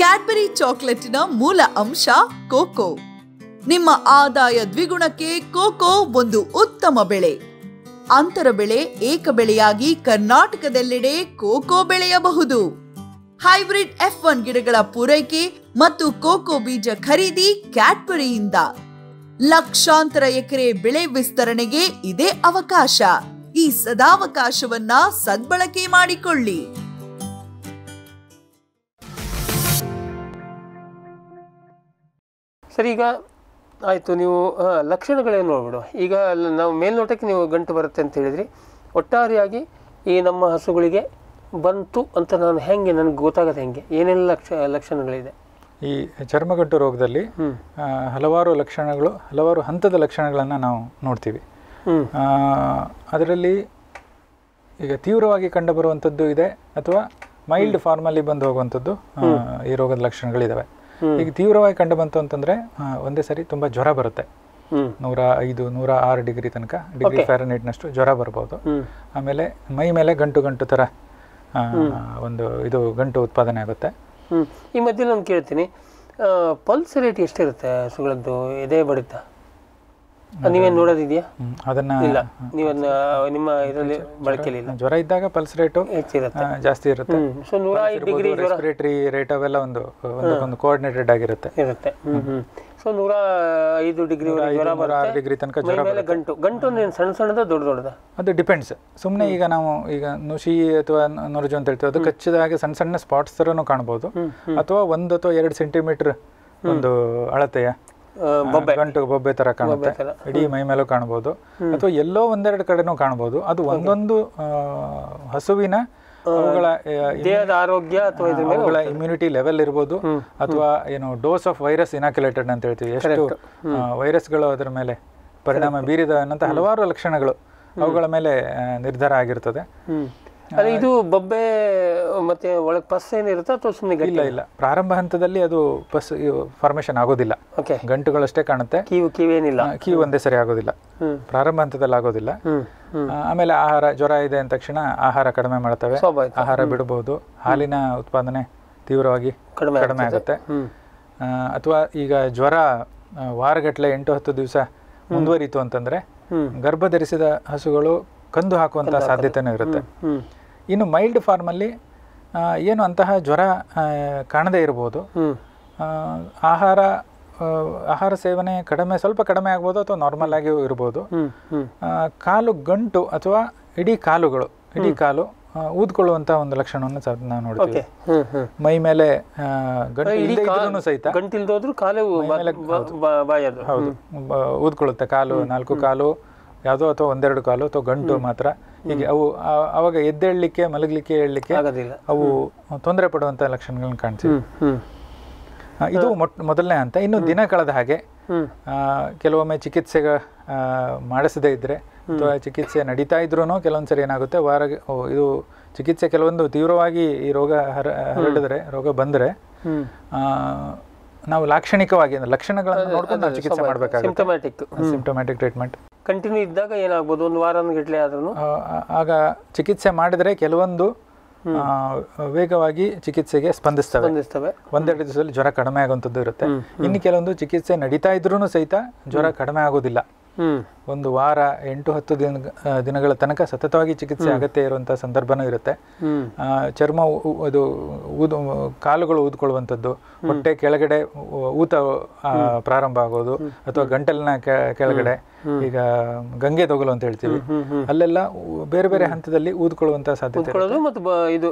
ಕ್ಯಾಡ್ಬರಿ ಚಾಕ್ಲೇಟಿನ ಮೂಲ ಅಂಶ ಕೋಕೋ ನಿಮ್ಮ ಆದಾಯ ದ್ವಿಗುಣಕ್ಕೆ ಕೋಕೋ ಒಂದು ಉತ್ತಮ ಬೆಳೆ ಅಂತರ ಬೆಳೆ ಏಕ ಬೆಳೆಯಾಗಿ ಕರ್ನಾಟಕದೆಲ್ಲೆಡೆ ಕೋಕೋ ಬೆಳೆಯಬಹುದು ಹೈಬ್ರಿಡ್ ಎಫ್ ಒನ್ ಗಿಡಗಳ ಪೂರೈಕೆ ಮತ್ತು ಕೋಕೋ ಬೀಜ ಖರೀದಿ ಕ್ಯಾಡ್ಬರಿಯಿಂದ ಲಕ್ಷಾಂತರ ಎಕರೆ ಬೆಳೆ ವಿಸ್ತರಣೆಗೆ ಇದೇ ಅವಕಾಶ ಈ ಸದಾವಕಾಶವನ್ನ ಸದ್ಬಳಕೆ ಮಾಡಿಕೊಳ್ಳಿ ಸರಿ ಈಗ ಆಯಿತು ನೀವು ಲಕ್ಷಣಗಳೇನು ನೋಡ್ಬಿಡು ಈಗ ನಾವು ಮೇಲ್ನೋಟಕ್ಕೆ ನೀವು ಗಂಟು ಬರುತ್ತೆ ಅಂತ ಹೇಳಿದ್ರಿ ಒಟ್ಟಾರೆಯಾಗಿ ಈ ನಮ್ಮ ಹಸುಗಳಿಗೆ ಬಂತು ಅಂತ ನಾನು ಹೆಂಗೆ ನನಗೆ ಗೊತ್ತಾಗೋದು ಹೆಂಗೆ ಏನೆಲ್ಲ ಲಕ್ಷ ಲಕ್ಷಣಗಳಿದೆ ಈ ಚರ್ಮಗಂಟು ರೋಗದಲ್ಲಿ ಹಲವಾರು ಲಕ್ಷಣಗಳು ಹಲವಾರು ಹಂತದ ಲಕ್ಷಣಗಳನ್ನು ನಾವು ನೋಡ್ತೀವಿ ಅದರಲ್ಲಿ ಈಗ ತೀವ್ರವಾಗಿ ಕಂಡುಬರುವಂಥದ್ದು ಇದೆ ಅಥವಾ ಮೈಲ್ಡ್ ಫಾರ್ಮಲ್ಲಿ ಬಂದು ಹೋಗುವಂಥದ್ದು ಈ ರೋಗದ ಲಕ್ಷಣಗಳಿದ್ದಾವೆ ಈಗ ತೀವ್ರವಾಗಿ ಕಂಡು ಬಂತು ಅಂತಂದ್ರೆ ಒಂದೇ ಸರಿ ತುಂಬಾ ಜ್ವರ ಬರುತ್ತೆ ನೂರ ಐದು ನೂರ ಆರು ಡಿಗ್ರಿ ತನಕ ಡಿಗ್ರಿ ನಷ್ಟು ಜ್ವರ ಬರಬಹುದು ಆಮೇಲೆ ಮೈ ಮೇಲೆ ಗಂಟು ಗಂಟು ತರ ಒಂದು ಇದು ಗಂಟು ಉತ್ಪಾದನೆ ಆಗುತ್ತೆ ಈ ಮಧ್ಯೆ ನಾನು ಕೇಳ್ತೀನಿ ಪಲ್ಸ್ ರೇಟ್ ಎಷ್ಟಿರುತ್ತೆ ಸುಗಳದ್ದು ಇದೇ ಬಡಿತ ನೀವೇನು ನೋಡೋದಿದೆಯಾ ಅದನ್ನ ಇಲ್ಲ ನೀವನ್ನ ನಿಮ್ಮ ಇದರಲ್ಲಿ ಬಳಕೆಯಲ್ಲಿ ಇಲ್ಲ ಜ್ವರ ಇದ್ದಾಗ ಪಲ್ಸ್ ರೇಟು ಹೆಚ್ಚಿರುತ್ತೆ ಜಾಸ್ತಿ ಇರುತ್ತೆ ಸೊ ನೂರ ಐದು ಡಿಗ್ರಿ ರೆಸ್ಪಿರೇಟರಿ ರೇಟ್ ಅವೆಲ್ಲ ಒಂದು ಒಂದು ಕೋಆರ್ಡಿನೇಟೆಡ್ ಆಗಿರುತ್ತೆ ಇರುತ್ತೆ ಸೊ ನೂರ ಐದು ಡಿಗ್ರಿ ಜ್ವರ ಆರು ಡಿಗ್ರಿ ತನಕ ಜ್ವರ ಮೇಲೆ ಗಂಟು ಗಂಟು ನೀನು ಸಣ್ಣ ಸಣ್ಣದ ದೊಡ್ಡ ದೊಡ್ಡದ ಅದು ಡಿಪೆಂಡ್ಸ್ ಸುಮ್ಮನೆ ಈಗ ನಾವು ಈಗ ನುಸಿ ಅಥವಾ ನೊರಜು ಅಂತ ಹೇಳ್ತೀವಿ ಅದು ಕಚ್ಚಿದ ಹಾಗೆ ಸಣ್ಣ ಸಣ್ಣ ಸ್ಪಾಟ್ಸ್ ತರನು ಕಾಣ್ಬೋದು ಅಥವಾ ಒಂದು ಅಥವಾ ಎರಡು ಸೆಂಟಿಮೀಟರ್ ಒಂದು ಅಳತೆಯ ಬೊಬ್ಬೆ ಗಂಟು ಬೊಬ್ಬೆ ತರ ಕಾಣುತ್ತೆ ಇಡೀ ಮೈ ಮೇಲೂ ಕಾಣಬಹುದು ಅಥವಾ ಎಲ್ಲೋ ಒಂದೆರಡು ಕಡೆನೂ ಕಾಣಬಹುದು ಅದು ಒಂದೊಂದು ಹಸುವಿನ ಅವುಗಳ ದೇಹದ ಆರೋಗ್ಯ ಅಥವಾ ಇಮ್ಯುನಿಟಿ ಲೆವೆಲ್ ಇರ್ಬೋದು ಅಥವಾ ಏನು ಡೋಸ್ ಆಫ್ ವೈರಸ್ ಇನಾಕ್ಯುಲೇಟೆಡ್ ಅಂತ ಹೇಳ್ತೀವಿ ಎಷ್ಟು ವೈರಸ್ಗಳು ಅದರ ಮೇಲೆ ಪರಿಣಾಮ ಬೀರಿದ ಹಲವಾರು ಲಕ್ಷಣಗಳು ಅವುಗಳ ಮೇಲೆ ನಿರ್ಧಾರ ಆಗಿರ್ತದೆ ಇದು ಬೊಬ್ಬೆ ಮತ್ತೆ ಒಳಗೆ ಪಸ್ ಏನಿರುತ್ತೆ ಅಥವಾ ಸುಮ್ಮನೆ ಇಲ್ಲ ಇಲ್ಲ ಪ್ರಾರಂಭ ಹಂತದಲ್ಲಿ ಅದು ಪಸ್ ಫಾರ್ಮೇಶನ್ ಆಗೋದಿಲ್ಲ ಗಂಟುಗಳಷ್ಟೇ ಕಾಣುತ್ತೆ ಕೀವು ಕಿವೇನಿಲ್ಲ ಕಿವು ಒಂದೇ ಸರಿ ಆಗೋದಿಲ್ಲ ಪ್ರಾರಂಭ ಹಂತದಲ್ಲಿ ಆಗೋದಿಲ್ಲ ಆಮೇಲೆ ಆಹಾರ ಜ್ವರ ಇದೆ ಅಂದ ತಕ್ಷಣ ಆಹಾರ ಕಡಿಮೆ ಮಾಡ್ತವೆ ಆಹಾರ ಬಿಡಬಹುದು ಹಾಲಿನ ಉತ್ಪಾದನೆ ತೀವ್ರವಾಗಿ ಕಡಿಮೆ ಆಗುತ್ತೆ ಅಥವಾ ಈಗ ಜ್ವರ ವಾರಗಟ್ಟಲೆ ಎಂಟು ಹತ್ತು ದಿವಸ ಮುಂದುವರಿತು ಅಂತಂದ್ರೆ ಗರ್ಭಧರಿಸಿದ ಹಸುಗಳು ಕಂದು ಹಾಕುವಂತ ಸಾಧ್ಯತೆನೂ ಇರುತ್ತೆ ಇನ್ನು ಮೈಲ್ಡ್ ಫಾರ್ಮಲ್ಲಿ ಏನು ಅಂತಹ ಜ್ವರ ಕಾಣದೇ ಇರ್ಬೋದು ಆಹಾರ ಆಹಾರ ಸೇವನೆ ಕಡಿಮೆ ಸ್ವಲ್ಪ ಕಡಿಮೆ ಆಗ್ಬೋದು ಅಥವಾ ನಾರ್ಮಲ್ ಆಗಿ ಇರ್ಬೋದು ಕಾಲು ಗಂಟು ಅಥವಾ ಇಡೀ ಕಾಲುಗಳು ಇಡೀ ಕಾಲು ಊದ್ಕೊಳ್ಳುವಂತಹ ಒಂದು ಲಕ್ಷಣವನ್ನು ಸಹ ನಾವು ನೋಡ್ತೀವಿ ಮೈ ಮೇಲೆ ಸಹಿತ ಕಾಲು ಹೌದು ಊದ್ಕೊಳ್ಳುತ್ತೆ ಕಾಲು ನಾಲ್ಕು ಕಾಲು ಯಾವುದೋ ಅಥವಾ ಒಂದೆರಡು ಕಾಲು ಅಥವಾ ಗಂಟು ಮಾತ್ರ ಹೀಗೆ ಅವು ಅವಾಗ ಎದ್ದೇಳಲಿಕ್ಕೆ ಮಲಗಲಿಕ್ಕೆ ಹೇಳಲಿಕ್ಕೆ ಅವು ತೊಂದರೆ ಪಡುವಂತಹ ಲಕ್ಷಣಗಳನ್ನ ಕಾಣ್ತೀವಿ ಇದು ಮೊದಲನೇ ಅಂತ ಇನ್ನು ದಿನ ಕಳೆದ ಹಾಗೆ ಕೆಲವೊಮ್ಮೆ ಚಿಕಿತ್ಸೆಗ ಮಾಡಿಸದೇ ಇದ್ರೆ ಅಥವಾ ಚಿಕಿತ್ಸೆ ನಡೀತಾ ಇದ್ರೂ ಕೆಲವೊಂದ್ಸರಿ ಏನಾಗುತ್ತೆ ವಾರ ಇದು ಚಿಕಿತ್ಸೆ ಕೆಲವೊಂದು ತೀವ್ರವಾಗಿ ಈ ರೋಗ ಹರ ಹರಡಿದ್ರೆ ರೋಗ ಬಂದ್ರೆ ನಾವು ಲಾಕ್ಷಣಿಕವಾಗಿ ಲಕ್ಷಣಗಳನ್ನು ನೋಡ್ಕೊಂಡು ಚಿಕಿತ್ಸೆ ಮಾಡಬೇಕಾಗುತ್ತೆ ಸಿಂಪ್ಟೊಮ್ಯಾಟಿಕ್ ಟ್ರೀಟ್ಮೆಂಟ್ ಕಂಟಿನ್ಯೂ ಇದ್ದಾಗ ಏನಾಗ್ಬೋದು ಒಂದು ವಾರ ಗಟ್ಟಲೆ ಆದ್ರೂ ಆಗ ಚಿಕಿತ್ಸೆ ಮಾಡಿದ್ರೆ ಕೆಲವೊಂದು ವೇಗವಾಗಿ ಚಿಕಿತ್ಸೆಗೆ ಸ್ಪಂದಿಸ್ತವೆ ಒಂದೆರಡು ದಿವಸದಲ್ಲಿ ಜ್ವರ ಕಡಿಮೆ ಆಗುವಂತದ್ದು ಇರುತ್ತೆ ಇನ್ನು ಕೆಲವೊಂದು ಚಿಕಿತ್ಸೆ ನಡೀತಾ ಇದ್ರೂ ಸಹಿತ ಜ್ವರ ಕಡಿಮೆ ಆಗೋದಿಲ್ಲ ಒಂದು ವಾರ ಎಂಟು ಹತ್ತು ದಿನ ದಿನಗಳ ತನಕ ಸತತವಾಗಿ ಚಿಕಿತ್ಸೆ ಅಗತ್ಯ ಇರುವಂತಹ ಸಂದರ್ಭನೂ ಇರುತ್ತೆ ಚರ್ಮ ಅದು ಊದು ಕಾಲುಗಳು ಊದ್ಕೊಳ್ಳುವಂಥದ್ದು ಹೊಟ್ಟೆ ಕೆಳಗಡೆ ಊತ ಪ್ರಾರಂಭ ಆಗೋದು ಅಥವಾ ಗಂಟಲಿನ ಕೆಳಗಡೆ ಈಗ ಗಂಗೆ ತೊಗಲು ಅಂತ ಹೇಳ್ತೀವಿ ಅಲ್ಲೆಲ್ಲ ಬೇರೆ ಬೇರೆ ಹಂತದಲ್ಲಿ ಊದ್ಕೊಳ್ಳುವಂತಹ ಸಾಧ್ಯತೆ ಇದು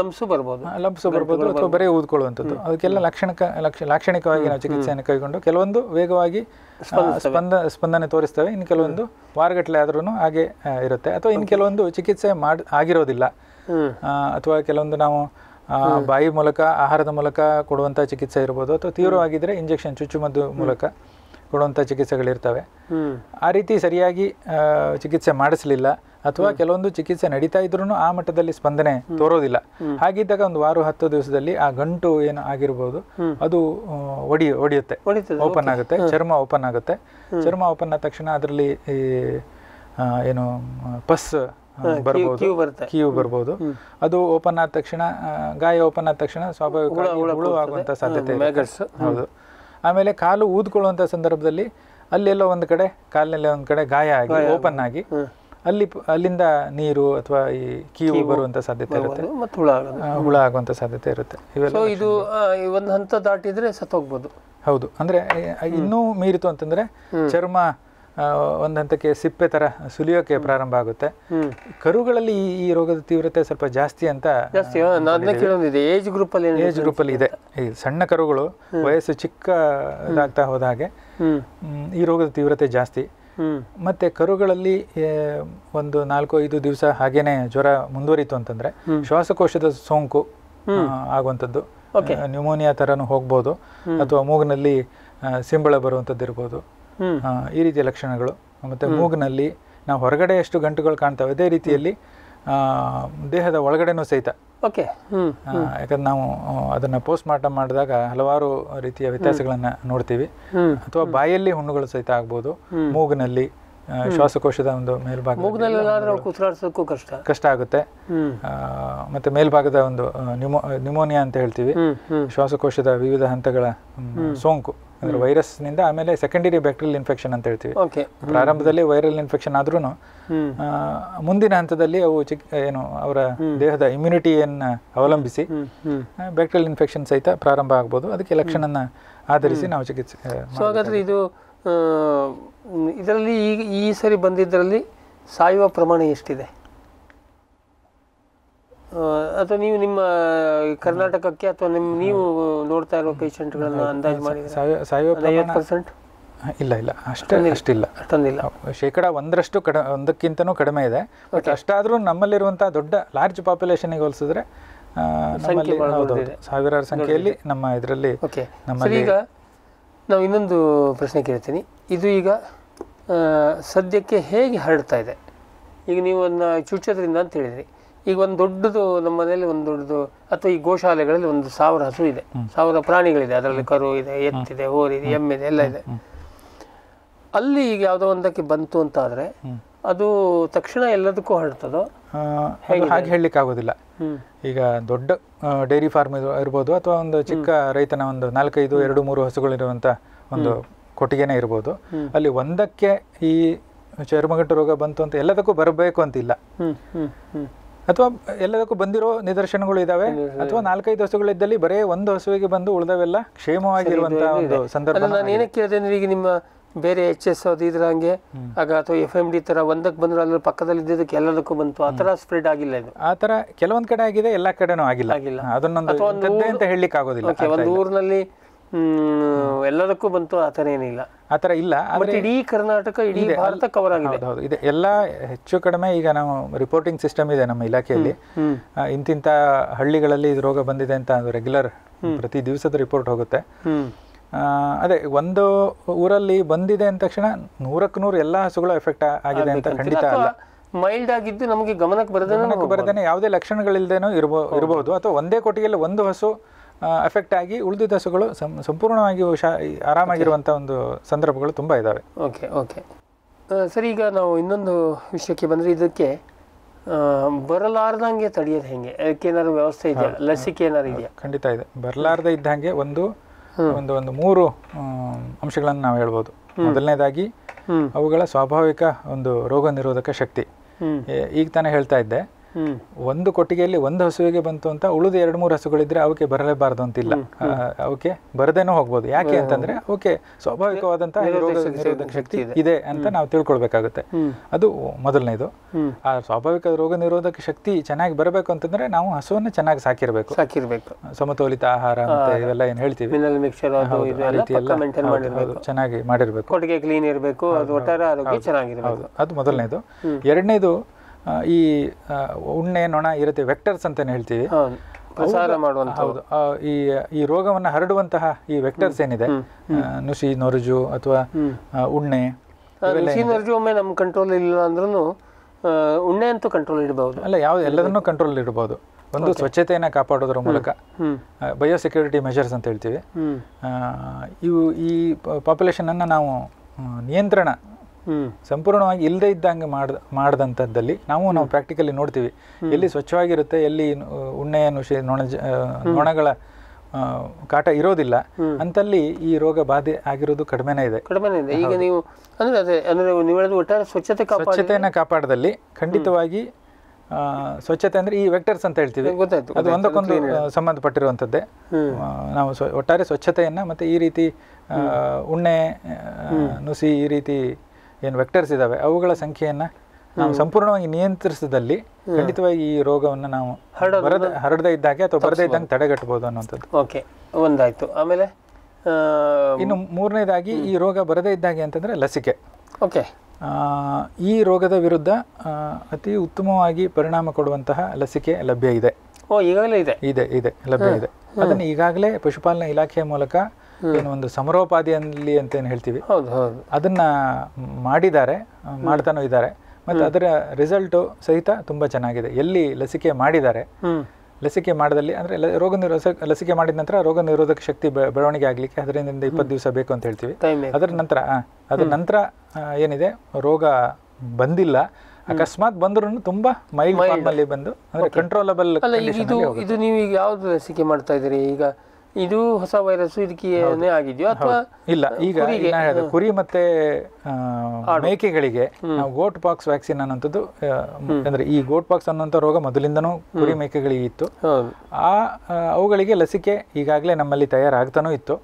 ಲಂಪ್ಸು ಬರ್ಬೋದು ಅಥವಾ ಬರೀ ಊದ್ಕೊಳ್ಳುವಂಥದ್ದು ಅದಕ್ಕೆಲ್ಲ ಲಕ್ಷಣ ಲಕ್ಷ ಲಾಕ್ಷಣಿಕವಾಗಿ ನಾವು ಚಿಕಿತ್ಸೆಯನ್ನು ಕೈಗೊಂಡು ಕೆಲವೊಂದು ವೇಗವಾಗಿ ಸ್ಪಂದ ಸ್ಪಂದನೆ ತೋರಿಸ್ತವೆ ಇನ್ನು ಕೆಲವೊಂದು ವಾರಗಟ್ಟಲೆ ಆದ್ರೂ ಹಾಗೆ ಇರುತ್ತೆ ಅಥವಾ ಇನ್ನು ಕೆಲವೊಂದು ಚಿಕಿತ್ಸೆ ಮಾಡಿ ಆಗಿರೋದಿಲ್ಲ ಅಥವಾ ಕೆಲವೊಂದು ನಾವು ಬಾಯಿ ಮೂಲಕ ಆಹಾರದ ಮೂಲಕ ಕೊಡುವಂಥ ಚಿಕಿತ್ಸೆ ಇರ್ಬೋದು ಅಥವಾ ಆಗಿದ್ರೆ ಇಂಜೆಕ್ಷನ್ ಚುಚ್ಚುಮದ್ದು ಮೂಲಕ ಕೊಡುವಂಥ ಚಿಕಿತ್ಸೆಗಳಿರ್ತವೆ ಆ ರೀತಿ ಸರಿಯಾಗಿ ಚಿಕಿತ್ಸೆ ಮಾಡಿಸಲಿಲ್ಲ ಅಥವಾ ಕೆಲವೊಂದು ಚಿಕಿತ್ಸೆ ನಡೀತಾ ಇದ್ರು ಆ ಮಟ್ಟದಲ್ಲಿ ಸ್ಪಂದನೆ ತೋರೋದಿಲ್ಲ ಹಾಗಿದ್ದಾಗ ಒಂದು ವಾರ ಹತ್ತು ದಿವಸದಲ್ಲಿ ಆ ಗಂಟು ಏನು ಆಗಿರ್ಬೋದು ಅದು ಒಡಿ ಒಡಿಯುತ್ತೆ ಓಪನ್ ಆಗುತ್ತೆ ಚರ್ಮ ಓಪನ್ ಆಗುತ್ತೆ ಚರ್ಮ ಓಪನ್ ಆದ ತಕ್ಷಣ ಅದರಲ್ಲಿ ಈ ಏನು ಪಸ್ ಬರ್ಬೋದು ಕ್ಯೂ ಬರ್ಬೋದು ಅದು ಓಪನ್ ಆದ ತಕ್ಷಣ ಗಾಯ ಓಪನ್ ಆದ ತಕ್ಷಣ ಸ್ವಾಭಾವಿಕ ಆಗುವಂತ ಸಾಧ್ಯತೆ ಹೌದು ಆಮೇಲೆ ಕಾಲು ಊದ್ಕೊಳ್ಳುವಂತ ಸಂದರ್ಭದಲ್ಲಿ ಅಲ್ಲೆಲ್ಲೋ ಒಂದ್ ಕಡೆ ಕಾಲಿನಲ್ಲಿ ಒಂದ್ ಕಡೆ ಗಾಯ ಆಗಿ ಓಪನ್ ಆಗಿ ಅಲ್ಲಿ ಅಲ್ಲಿಂದ ನೀರು ಅಥವಾ ಈ ಕೀವು ಬರುವಂತ ಸಾಧ್ಯತೆ ಇರುತ್ತೆ ಹುಳ ಹುಳ ಆಗುವಂತ ಸಾಧ್ಯತೆ ಇರುತ್ತೆ ಇವೆಲ್ಲ ಇದು ಒಂದು ಹಂತ ದಾಟಿದ್ರೆ ಸತ್ತೋಗ್ಬೋದು ಹೌದು ಅಂದ್ರೆ ಇನ್ನೂ ಮೀರಿತು ಅಂತಂದ್ರೆ ಚರ್ಮ ಒಂದ್ ಹಂತಕ್ಕೆ ಸಿಪ್ಪೆ ತರ ಸುಲಿಯೋಕೆ ಪ್ರಾರಂಭ ಆಗುತ್ತೆ ಕರುಗಳಲ್ಲಿ ಈ ರೋಗದ ತೀವ್ರತೆ ಸ್ವಲ್ಪ ಜಾಸ್ತಿ ಅಂತ ಏಜ್ ಗ್ರೂಪ್ ಅಲ್ಲಿ ಏಜ್ ಗ್ರೂಪ್ ಅಲ್ಲಿ ಇದೆ ಈ ಸಣ್ಣ ಕರುಗಳು ವಯಸ್ಸು ಚಿಕ್ಕದಾಗ್ತಾ ಹೋದ ಹಾಗೆ ಈ ರೋಗದ ತೀವ್ರತೆ ಜಾಸ್ತಿ ಮತ್ತೆ ಕರುಗಳಲ್ಲಿ ಒಂದು ನಾಲ್ಕು ಐದು ದಿವಸ ಹಾಗೇನೆ ಜ್ವರ ಮುಂದುವರಿತು ಅಂತಂದ್ರೆ ಶ್ವಾಸಕೋಶದ ಸೋಂಕು ಆಗುವಂಥದ್ದು ನ್ಯೂಮೋನಿಯಾ ತರನು ಹೋಗ್ಬೋದು ಅಥವಾ ಮೂಗಿನಲ್ಲಿ ಸಿಂಬಳ ಬರುವಂಥದ್ದು ಇರ್ಬೋದು ಈ ರೀತಿಯ ಲಕ್ಷಣಗಳು ಮತ್ತೆ ಮೂಗಿನಲ್ಲಿ ನಾವು ಹೊರಗಡೆ ಎಷ್ಟು ಗಂಟುಗಳು ಕಾಣ್ತವೆ ಅದೇ ರೀತಿಯಲ್ಲಿ ದೇಹದ ಒಳಗಡೆನೂ ಸಹಿತ ಓಕೆ hmm, hmm. ಯಾಕಂದ್ರೆ ನಾವು ಅದನ್ನ ಪೋಸ್ಟ್ ಮಾರ್ಟಮ್ ಮಾಡಿದಾಗ ಹಲವಾರು ರೀತಿಯ hmm. ವ್ಯತ್ಯಾಸಗಳನ್ನ ನೋಡ್ತೀವಿ ಅಥವಾ ಬಾಯಲ್ಲಿ ಹುಣ್ಣುಗಳು ಸಹಿತ ಆಗ್ಬೋದು ಮೂಗಿನಲ್ಲಿ ಶ್ವಾಸಕೋಶದ ಒಂದು ಮೇಲ್ಭಾಗ ಕಷ್ಟ ಕಷ್ಟ ಆಗುತ್ತೆ ಮತ್ತೆ ಮೇಲ್ಭಾಗದ ಒಂದು ನ್ಯೂಮೋನಿಯಾ ಅಂತ ಹೇಳ್ತೀವಿ ಶ್ವಾಸಕೋಶದ ವಿವಿಧ ಹಂತಗಳ ಸೋಂಕು ಅಂದ್ರೆ ವೈರಸ್ನಿಂದ ಆಮೇಲೆ ಸೆಕೆಂಡರಿ ಬ್ಯಾಕ್ಟೀರಿಯಲ್ ಇನ್ಫೆಕ್ಷನ್ ಅಂತ ಹೇಳ್ತೀವಿ ಪ್ರಾರಂಭದಲ್ಲಿ ವೈರಲ್ ಇನ್ಫೆಕ್ಷನ್ ಆದ್ರೂ ಮುಂದಿನ ಹಂತದಲ್ಲಿ ಅವು ಏನು ಅವರ ದೇಹದ ಇಮ್ಯುನಿಟಿಯನ್ನು ಅವಲಂಬಿಸಿ ಬ್ಯಾಕ್ಟೀರಿಯಲ್ ಇನ್ಫೆಕ್ಷನ್ ಸಹಿತ ಪ್ರಾರಂಭ ಆಗ್ಬೋದು ಅದಕ್ಕೆ ಲಕ್ಷಣನ ಆಧರಿಸಿ ನಾವು ಚಿಕಿತ್ಸೆ ಇದು ಇದರಲ್ಲಿ ಈ ಈ ಸರಿ ಬಂದಿದ್ದರಲ್ಲಿ ಸಾಯುವ ಪ್ರಮಾಣ ಎಷ್ಟಿದೆ ಅಥವಾ ನೀವು ನಿಮ್ಮ ಕರ್ನಾಟಕಕ್ಕೆ ಅಥವಾ ನಿಮ್ಮ ನೀವು ನೋಡ್ತಾ ಇರೋ ಪೇಷಂಟ್ಗಳನ್ನ ಅಂದಾಜು ಮಾಡಿ ಪರ್ಸೆಂಟ್ ಇಲ್ಲ ಇಲ್ಲ ಅಷ್ಟೇ ಅಷ್ಟಿಲ್ಲ ಅಷ್ಟೊಂದಿಲ್ಲ ಶೇಕಡ ಒಂದರಷ್ಟು ಕಡ ಒಂದಕ್ಕಿಂತನೂ ಕಡಿಮೆ ಇದೆ ಬಟ್ ಅಷ್ಟಾದರೂ ನಮ್ಮಲ್ಲಿರುವಂಥ ದೊಡ್ಡ ಲಾರ್ಜ್ ಪಾಪ್ಯುಲೇಷನ್ಗೆ ಹೋಲಿಸಿದ್ರೆ ಸಾವಿರಾರು ಸಂಖ್ಯೆಯಲ್ಲಿ ನಮ್ಮ ಇದರಲ್ಲಿ ಈಗ ನಾವು ಇನ್ನೊಂದು ಪ್ರಶ್ನೆ ಕೇಳ್ತೀನಿ ಇದು ಈಗ ಸದ್ಯಕ್ಕೆ ಹೇಗೆ ಹರಡ್ತಾ ಇದೆ ಈಗ ನೀವು ಅದನ್ನ ಚುಚ್ಚೋದ್ರಿಂದ ಅಂತ ಹೇಳಿದ್ರಿ ಈಗ ಒಂದು ದೊಡ್ಡದು ನಮ್ಮ ಮನೆಯಲ್ಲಿ ಒಂದು ದೊಡ್ಡದು ಅಥವಾ ಈ ಗೋಶಾಲೆಗಳಲ್ಲಿ ಒಂದು ಸಾವಿರ ಹಸು ಇದೆ ಸಾವಿರ ಪ್ರಾಣಿಗಳಿದೆ ಅದರಲ್ಲಿ ಕರು ಇದೆ ಎತ್ತಿದೆ ಎಮ್ಮೆ ಇದೆ ಎಲ್ಲ ಇದೆ ಅಲ್ಲಿ ಈಗ ಯಾವುದೋ ಒಂದಕ್ಕೆ ಬಂತು ಅಂತ ಆದರೆ ಅದು ತಕ್ಷಣ ಎಲ್ಲದಕ್ಕೂ ಹರಡ್ತದೋ ಹಾಗೆ ಹೇಳಲಿಕ್ಕೆ ಆಗೋದಿಲ್ಲ ಈಗ ದೊಡ್ಡ ಡೈರಿ ಫಾರ್ಮ್ ಇರ್ಬೋದು ಅಥವಾ ಒಂದು ಚಿಕ್ಕ ರೈತನ ಒಂದು ನಾಲ್ಕೈದು ಎರಡು ಮೂರು ಹಸುಗಳಿರುವಂಥ ಒಂದು ಕೊಟ್ಟಿಗೆನೇ ಇರ್ಬೋದು ಅಲ್ಲಿ ಒಂದಕ್ಕೆ ಈ ಚರ್ಮಗಟ್ಟು ರೋಗ ಬಂತು ಅಂತ ಎಲ್ಲದಕ್ಕೂ ಬರಬೇಕು ಅಂತಿಲ್ಲ ಅಥವಾ ಎಲ್ಲದಕ್ಕೂ ಬಂದಿರೋ ನಿದರ್ಶನಗಳು ಇದಾವೆ ಅಥವಾ ನಾಲ್ಕೈದು ಹಸುಗಳಿದ್ದಲ್ಲಿ ಬರೇ ಒಂದು ಹಸುವಿಗೆ ಬಂದು ಉಳಿದವೆಲ್ಲ ಕ್ಷೇಮವಾಗಿರುವಂತಹ ಒಂದು ಸಂದರ್ಭ ನಾನು ಏನಕ್ಕೆ ಕೇಳಿದೆ ಈಗ ನಿಮ್ಮ ಬೇರೆ ಎಚ್ ಎಸ್ ಅದು ಇದ್ರ ಹಂಗೆ ಆಗ ಅಥವಾ ಎಫ್ ಎಂ ಡಿ ತರ ಒಂದಕ್ಕೆ ಬಂದ್ರೆ ಅಲ್ಲಿ ಪಕ್ಕದಲ್ಲಿ ಇದ್ದಿದ್ದಕ್ಕೆ ಎಲ್ಲದಕ್ಕೂ ಬಂತು ಆ ತರ ಸ್ಪ್ರೆಡ್ ಆಗಿಲ್ಲ ಇದು ಆ ತರ ಕೆಲವೊಂದ್ ಕಡೆ ಆಗಿದೆ ಎಲ್ಲಾ ಕಡೆನೂ ಆಗಿಲ್ಲ ಆಗಿಲ್ಲ ಅದನ್ನೊಂದು ಅಂತ ಹೇಳಲಿಕ್ಕೆ ಆಗೋದಿಲ್ಲ ಒಂದು ಊರಿನಲ್ಲಿ ಎಲ್ಲದಕ್ಕೂ ಬಂತು ಆ ಥರ ಏನಿಲ್ಲ ಆ ಥರ ಇಲ್ಲ ಆದರೆ ಇಡೀ ಕರ್ನಾಟಕ ಇಡೀ ಭಾರತ ಕವರ್ ಆಗಿದೆ ಹೌದು ಇದೆ ಎಲ್ಲ ಹೆಚ್ಚು ಕಡಿಮೆ ಈಗ ನಾವು ರಿಪೋರ್ಟಿಂಗ್ ಸಿಸ್ಟಮ್ ಇದೆ ನಮ್ಮ ಇಲಾಖೆಯಲ್ಲಿ ಇಂತಿಂಥ ಹಳ್ಳಿಗಳಲ್ಲಿ ಇದು ರೋಗ ಬಂದಿದೆ ಅಂತ ರೆಗ್ಯುಲರ್ ಪ್ರತಿ ದಿವಸದ ರಿಪೋರ್ಟ್ ಹೋಗುತ್ತೆ ಅದೇ ಒಂದು ಊರಲ್ಲಿ ಬಂದಿದೆ ಅಂದ ತಕ್ಷಣ ನೂರಕ್ಕೆ ನೂರು ಎಲ್ಲ ಹಸುಗಳು ಎಫೆಕ್ಟ್ ಆಗಿದೆ ಅಂತ ಖಂಡಿತ ಅಲ್ಲ ಮೈಲ್ಡ್ ಆಗಿದ್ದು ನಮಗೆ ಗಮನಕ್ಕೆ ಬರದೇ ಬರದೇನೆ ಯಾವುದೇ ಲಕ್ಷಣಗಳಿಲ್ಲದೇನೋ ಇರಬಹುದು ಅಥವಾ ಒಂದೇ ಕೊಟ್ಟಿಗೆಯಲ್ಲಿ ಒಂದು ಹಸು ಎಫೆಕ್ಟ್ ಆಗಿ ಉಳಿದಿದ್ದ ಹಸುಗಳು ಸಂಪೂರ್ಣವಾಗಿ ಹುಷಾ ಆರಾಮಾಗಿರುವಂಥ ಒಂದು ಸಂದರ್ಭಗಳು ತುಂಬ ಇದ್ದಾವೆ ಓಕೆ ಓಕೆ ಸರಿ ಈಗ ನಾವು ಇನ್ನೊಂದು ವಿಷಯಕ್ಕೆ ಬಂದರೆ ಇದಕ್ಕೆ ಬರಲಾರ್ದಂಗೆ ತಡೆಯೋದು ಹೆಂಗೆ ಅದಕ್ಕೆ ವ್ಯವಸ್ಥೆ ಇದೆಯಾ ಲಸಿಕೆ ಏನಾದ್ರು ಇದೆಯಾ ಖಂಡಿತ ಇದೆ ಬರಲಾರ್ದ ಇದ್ದಂಗೆ ಒಂದು ಒಂದು ಒಂದು ಮೂರು ಅಂಶಗಳನ್ನು ನಾವು ಹೇಳ್ಬೋದು ಮೊದಲನೇದಾಗಿ ಅವುಗಳ ಸ್ವಾಭಾವಿಕ ಒಂದು ರೋಗ ನಿರೋಧಕ ಶಕ್ತಿ ಈಗ ತಾನೇ ಹೇಳ್ತಾ ಇದ್ದೆ ಒಂದು ಕೊಟ್ಟಿಗೆಯಲ್ಲಿ ಒಂದು ಹಸುವಿಗೆ ಬಂತು ಅಂತ ಉಳಿದ ಎರಡು ಮೂರು ಹಸುಗಳಿದ್ರೆ ಅವಕ್ಕೆ ಬರಲೇಬಾರ್ದು ಅಂತಿಲ್ಲ ಅವಕ್ಕೆ ಬರದೇನೋ ಹೋಗ್ಬೋದು ಯಾಕೆ ಅಂತಂದ್ರೆ ಅವಕ್ಕೆ ಸ್ವಾಭಾವಿಕವಾದಂತಹ ಶಕ್ತಿ ಇದೆ ಅಂತ ನಾವು ತಿಳ್ಕೊಳ್ಬೇಕಾಗುತ್ತೆ ಅದು ಮೊದಲನೇದು ಆ ಸ್ವಾಭಾವಿಕ ರೋಗ ನಿರೋಧಕ ಶಕ್ತಿ ಚೆನ್ನಾಗಿ ಬರಬೇಕು ಅಂತಂದ್ರೆ ನಾವು ಹಸುವನ್ನು ಚೆನ್ನಾಗಿ ಸಾಕಿರ್ಬೇಕು ಸಾಕಿರ್ಬೇಕು ಸಮತೋಲಿತ ಆಹಾರ ಅಂತ ಇವೆಲ್ಲ ಏನ್ ಹೇಳ್ತೀವಿ ಚೆನ್ನಾಗಿ ಮಾಡಿರ್ಬೇಕು ಕ್ಲೀನ್ ಇರಬೇಕು ಅದು ಮೊದಲನೇದು ಎರಡನೇದು ಈ ಉಣ್ಣೆ ನೊಣ ಇರುತ್ತೆ ವೆಕ್ಟರ್ಸ್ ಅಂತಲೇ ಹೇಳ್ತೀವಿ ಪ್ರಸಾರ ಮಾಡುವಂತ ಹೌದು ಈ ಈ ರೋಗವನ್ನು ಹರಡುವಂತಹ ಈ ವೆಕ್ಟರ್ಸ್ ಏನಿದೆ ನುಸಿ ನೊರಜು ಅಥವಾ ಉಣ್ಣೆ ನುಸಿ ನೊರಜು ಒಮ್ಮೆ ನಮ್ಮ ಕಂಟ್ರೋಲ್ ಇಲ್ಲ ಅಂದ್ರೂ ಉಣ್ಣೆ ಅಂತೂ ಕಂಟ್ರೋಲ್ ಇಡಬಹುದು ಅಲ್ಲ ಯಾವ ಎಲ್ಲದನ್ನು ಕಂಟ್ರೋಲ್ ಇಡಬಹುದು ಒಂದು ಸ್ವಚ್ಛತೆಯನ್ನು ಕಾಪಾಡೋದ್ರ ಮೂಲಕ ಬಯೋ ಸೆಕ್ಯೂರಿಟಿ ಮೆಷರ್ಸ್ ಅಂತ ಹೇಳ್ತೀವಿ ಇವು ಈ ಅನ್ನು ನಾವು ನಿಯಂತ್ರಣ ಸಂಪೂರ್ಣವಾಗಿ ಇಲ್ಲದೆ ಇದ್ದಂಗೆ ಮಾಡ್ದ ನಾವು ನಾವು ಪ್ರಾಕ್ಟಿಕಲಿ ನೋಡ್ತೀವಿ ಎಲ್ಲಿ ಸ್ವಚ್ಛವಾಗಿರುತ್ತೆ ಎಲ್ಲಿ ಉಣ್ಣೆಯ ನುಷಿ ನೊಣಗಳ ಕಾಟ ಇರೋದಿಲ್ಲ ಅಂತಲ್ಲಿ ಈ ರೋಗ ಬಾಧೆ ಆಗಿರೋದು ಕಡಿಮೆನೇ ಇದೆ ಕಡಿಮೆನೇ ಇದೆ ಈಗ ನೀವು ಅಂದ್ರೆ ನೀವು ಸ್ವಚ್ಛತೆ ಸ್ವಚ್ಛತೆಯನ್ನು ಕಾಪಾಡದಲ್ಲಿ ಖಂಡಿತವಾಗಿ ಸ್ವಚ್ಛತೆ ಅಂದ್ರೆ ಈ ವೆಕ್ಟರ್ಸ್ ಅಂತ ಹೇಳ್ತೀವಿ ಅದು ಒಂದಕ್ಕೊಂದು ಸಂಬಂಧಪಟ್ಟಿರುವಂಥದ್ದೇ ನಾವು ಒಟ್ಟಾರೆ ಸ್ವಚ್ಛತೆಯನ್ನ ಮತ್ತೆ ಈ ರೀತಿ ಉಣ್ಣೆ ನುಸಿ ಈ ರೀತಿ ಏನು ವೆಕ್ಟರ್ಸ್ ಇದ್ದಾವೆ ಅವುಗಳ ಸಂಖ್ಯೆಯನ್ನು ನಾವು ಸಂಪೂರ್ಣವಾಗಿ ನಿಯಂತ್ರಿಸಿದಲ್ಲಿ ಖಂಡಿತವಾಗಿ ಈ ರೋಗವನ್ನು ನಾವು ಹರಡದೇ ಇದ್ದಾಗೆ ಅಥವಾ ಬರದೇ ಇದ್ದಂಗೆ ತಡೆಗಟ್ಟಬಹುದು ಅನ್ನುವಂಥದ್ದು ಓಕೆ ಒಂದಾಯ್ತು ಆಮೇಲೆ ಇನ್ನು ಮೂರನೇದಾಗಿ ಈ ರೋಗ ಬರದೇ ಇದ್ದಾಗೆ ಅಂತಂದ್ರೆ ಲಸಿಕೆ ಓಕೆ ಈ ರೋಗದ ವಿರುದ್ಧ ಅತಿ ಉತ್ತಮವಾಗಿ ಪರಿಣಾಮ ಕೊಡುವಂತಹ ಲಸಿಕೆ ಲಭ್ಯ ಇದೆ ಓ ಈಗಾಗಲೇ ಇದೆ ಇದೆ ಇದೆ ಲಭ್ಯ ಇದೆ ಅದನ್ನು ಈಗಾಗಲೇ ಪಶುಪಾಲನಾ ಇಲಾಖೆಯ ಮೂಲಕ ಏನು ಒಂದು ಸಮರೋಪಾದಿಯಲ್ಲಿ ಅಂತ ಏನು ಹೇಳ್ತೀವಿ ಅದನ್ನ ಮಾಡಿದ್ದಾರೆ ಮಾಡ್ತಾನೂ ಇದ್ದಾರೆ ಮತ್ತೆ ಅದರ ರಿಸಲ್ಟ್ ಸಹಿತ ತುಂಬಾ ಚೆನ್ನಾಗಿದೆ ಎಲ್ಲಿ ಲಸಿಕೆ ಮಾಡಿದ್ದಾರೆ ಲಸಿಕೆ ಮಾಡದಲ್ಲಿ ಅಂದ್ರೆ ರೋಗ ನಿರೋಧಕ ಲಸಿಕೆ ಮಾಡಿದ ನಂತರ ರೋಗ ನಿರೋಧಕ ಶಕ್ತಿ ಬೆಳವಣಿಗೆ ಆಗ್ಲಿಕ್ಕೆ ಅದರಿಂದ ಇಪ್ಪತ್ತು ದಿವಸ ಬೇಕು ಅಂತ ಹೇಳ್ತೀವಿ ಅದರ ನಂತರ ಅದರ ನಂತರ ಏನಿದೆ ರೋಗ ಬಂದಿಲ್ಲ ಅಕಸ್ಮಾತ್ ಬಂದ್ರು ತುಂಬಾ ಮೈಲ್ ಬಂದು ಅಂದ್ರೆ ಕಂಟ್ರೋಲಬಲ್ ಇದು ಇದು ನೀವು ಯಾವ್ದು ಲಸಿಕೆ ಮಾಡ್ತಾ ಇದ್ದೀರಿ ಈಗ ಇದು ಹೊಸ ವೈರಸ್ ಇದಕ್ಕೆ ಆಗಿದೆಯೋ ಅಥವಾ ಇಲ್ಲ ಈಗ ಕುರಿ ಮತ್ತೆ ಮೇಕೆಗಳಿಗೆ ನಾವು ಗೋಟ್ ಪಾಕ್ಸ್ ವ್ಯಾಕ್ಸಿನ್ ಅನ್ನೋದು ಅಂದ್ರೆ ಈ ಗೋಟ್ ಪಾಕ್ಸ್ ಅನ್ನೋಂಥ ರೋಗ ಮೊದಲಿಂದನೂ ಕುರಿ ಮೇಕೆಗಳಿಗೆ ಇತ್ತು ಆ ಅವುಗಳಿಗೆ ಲಸಿಕೆ ಈಗಾಗಲೇ ನಮ್ಮಲ್ಲಿ ತಯಾರಾಗ್ತಾನೂ ಇತ್ತು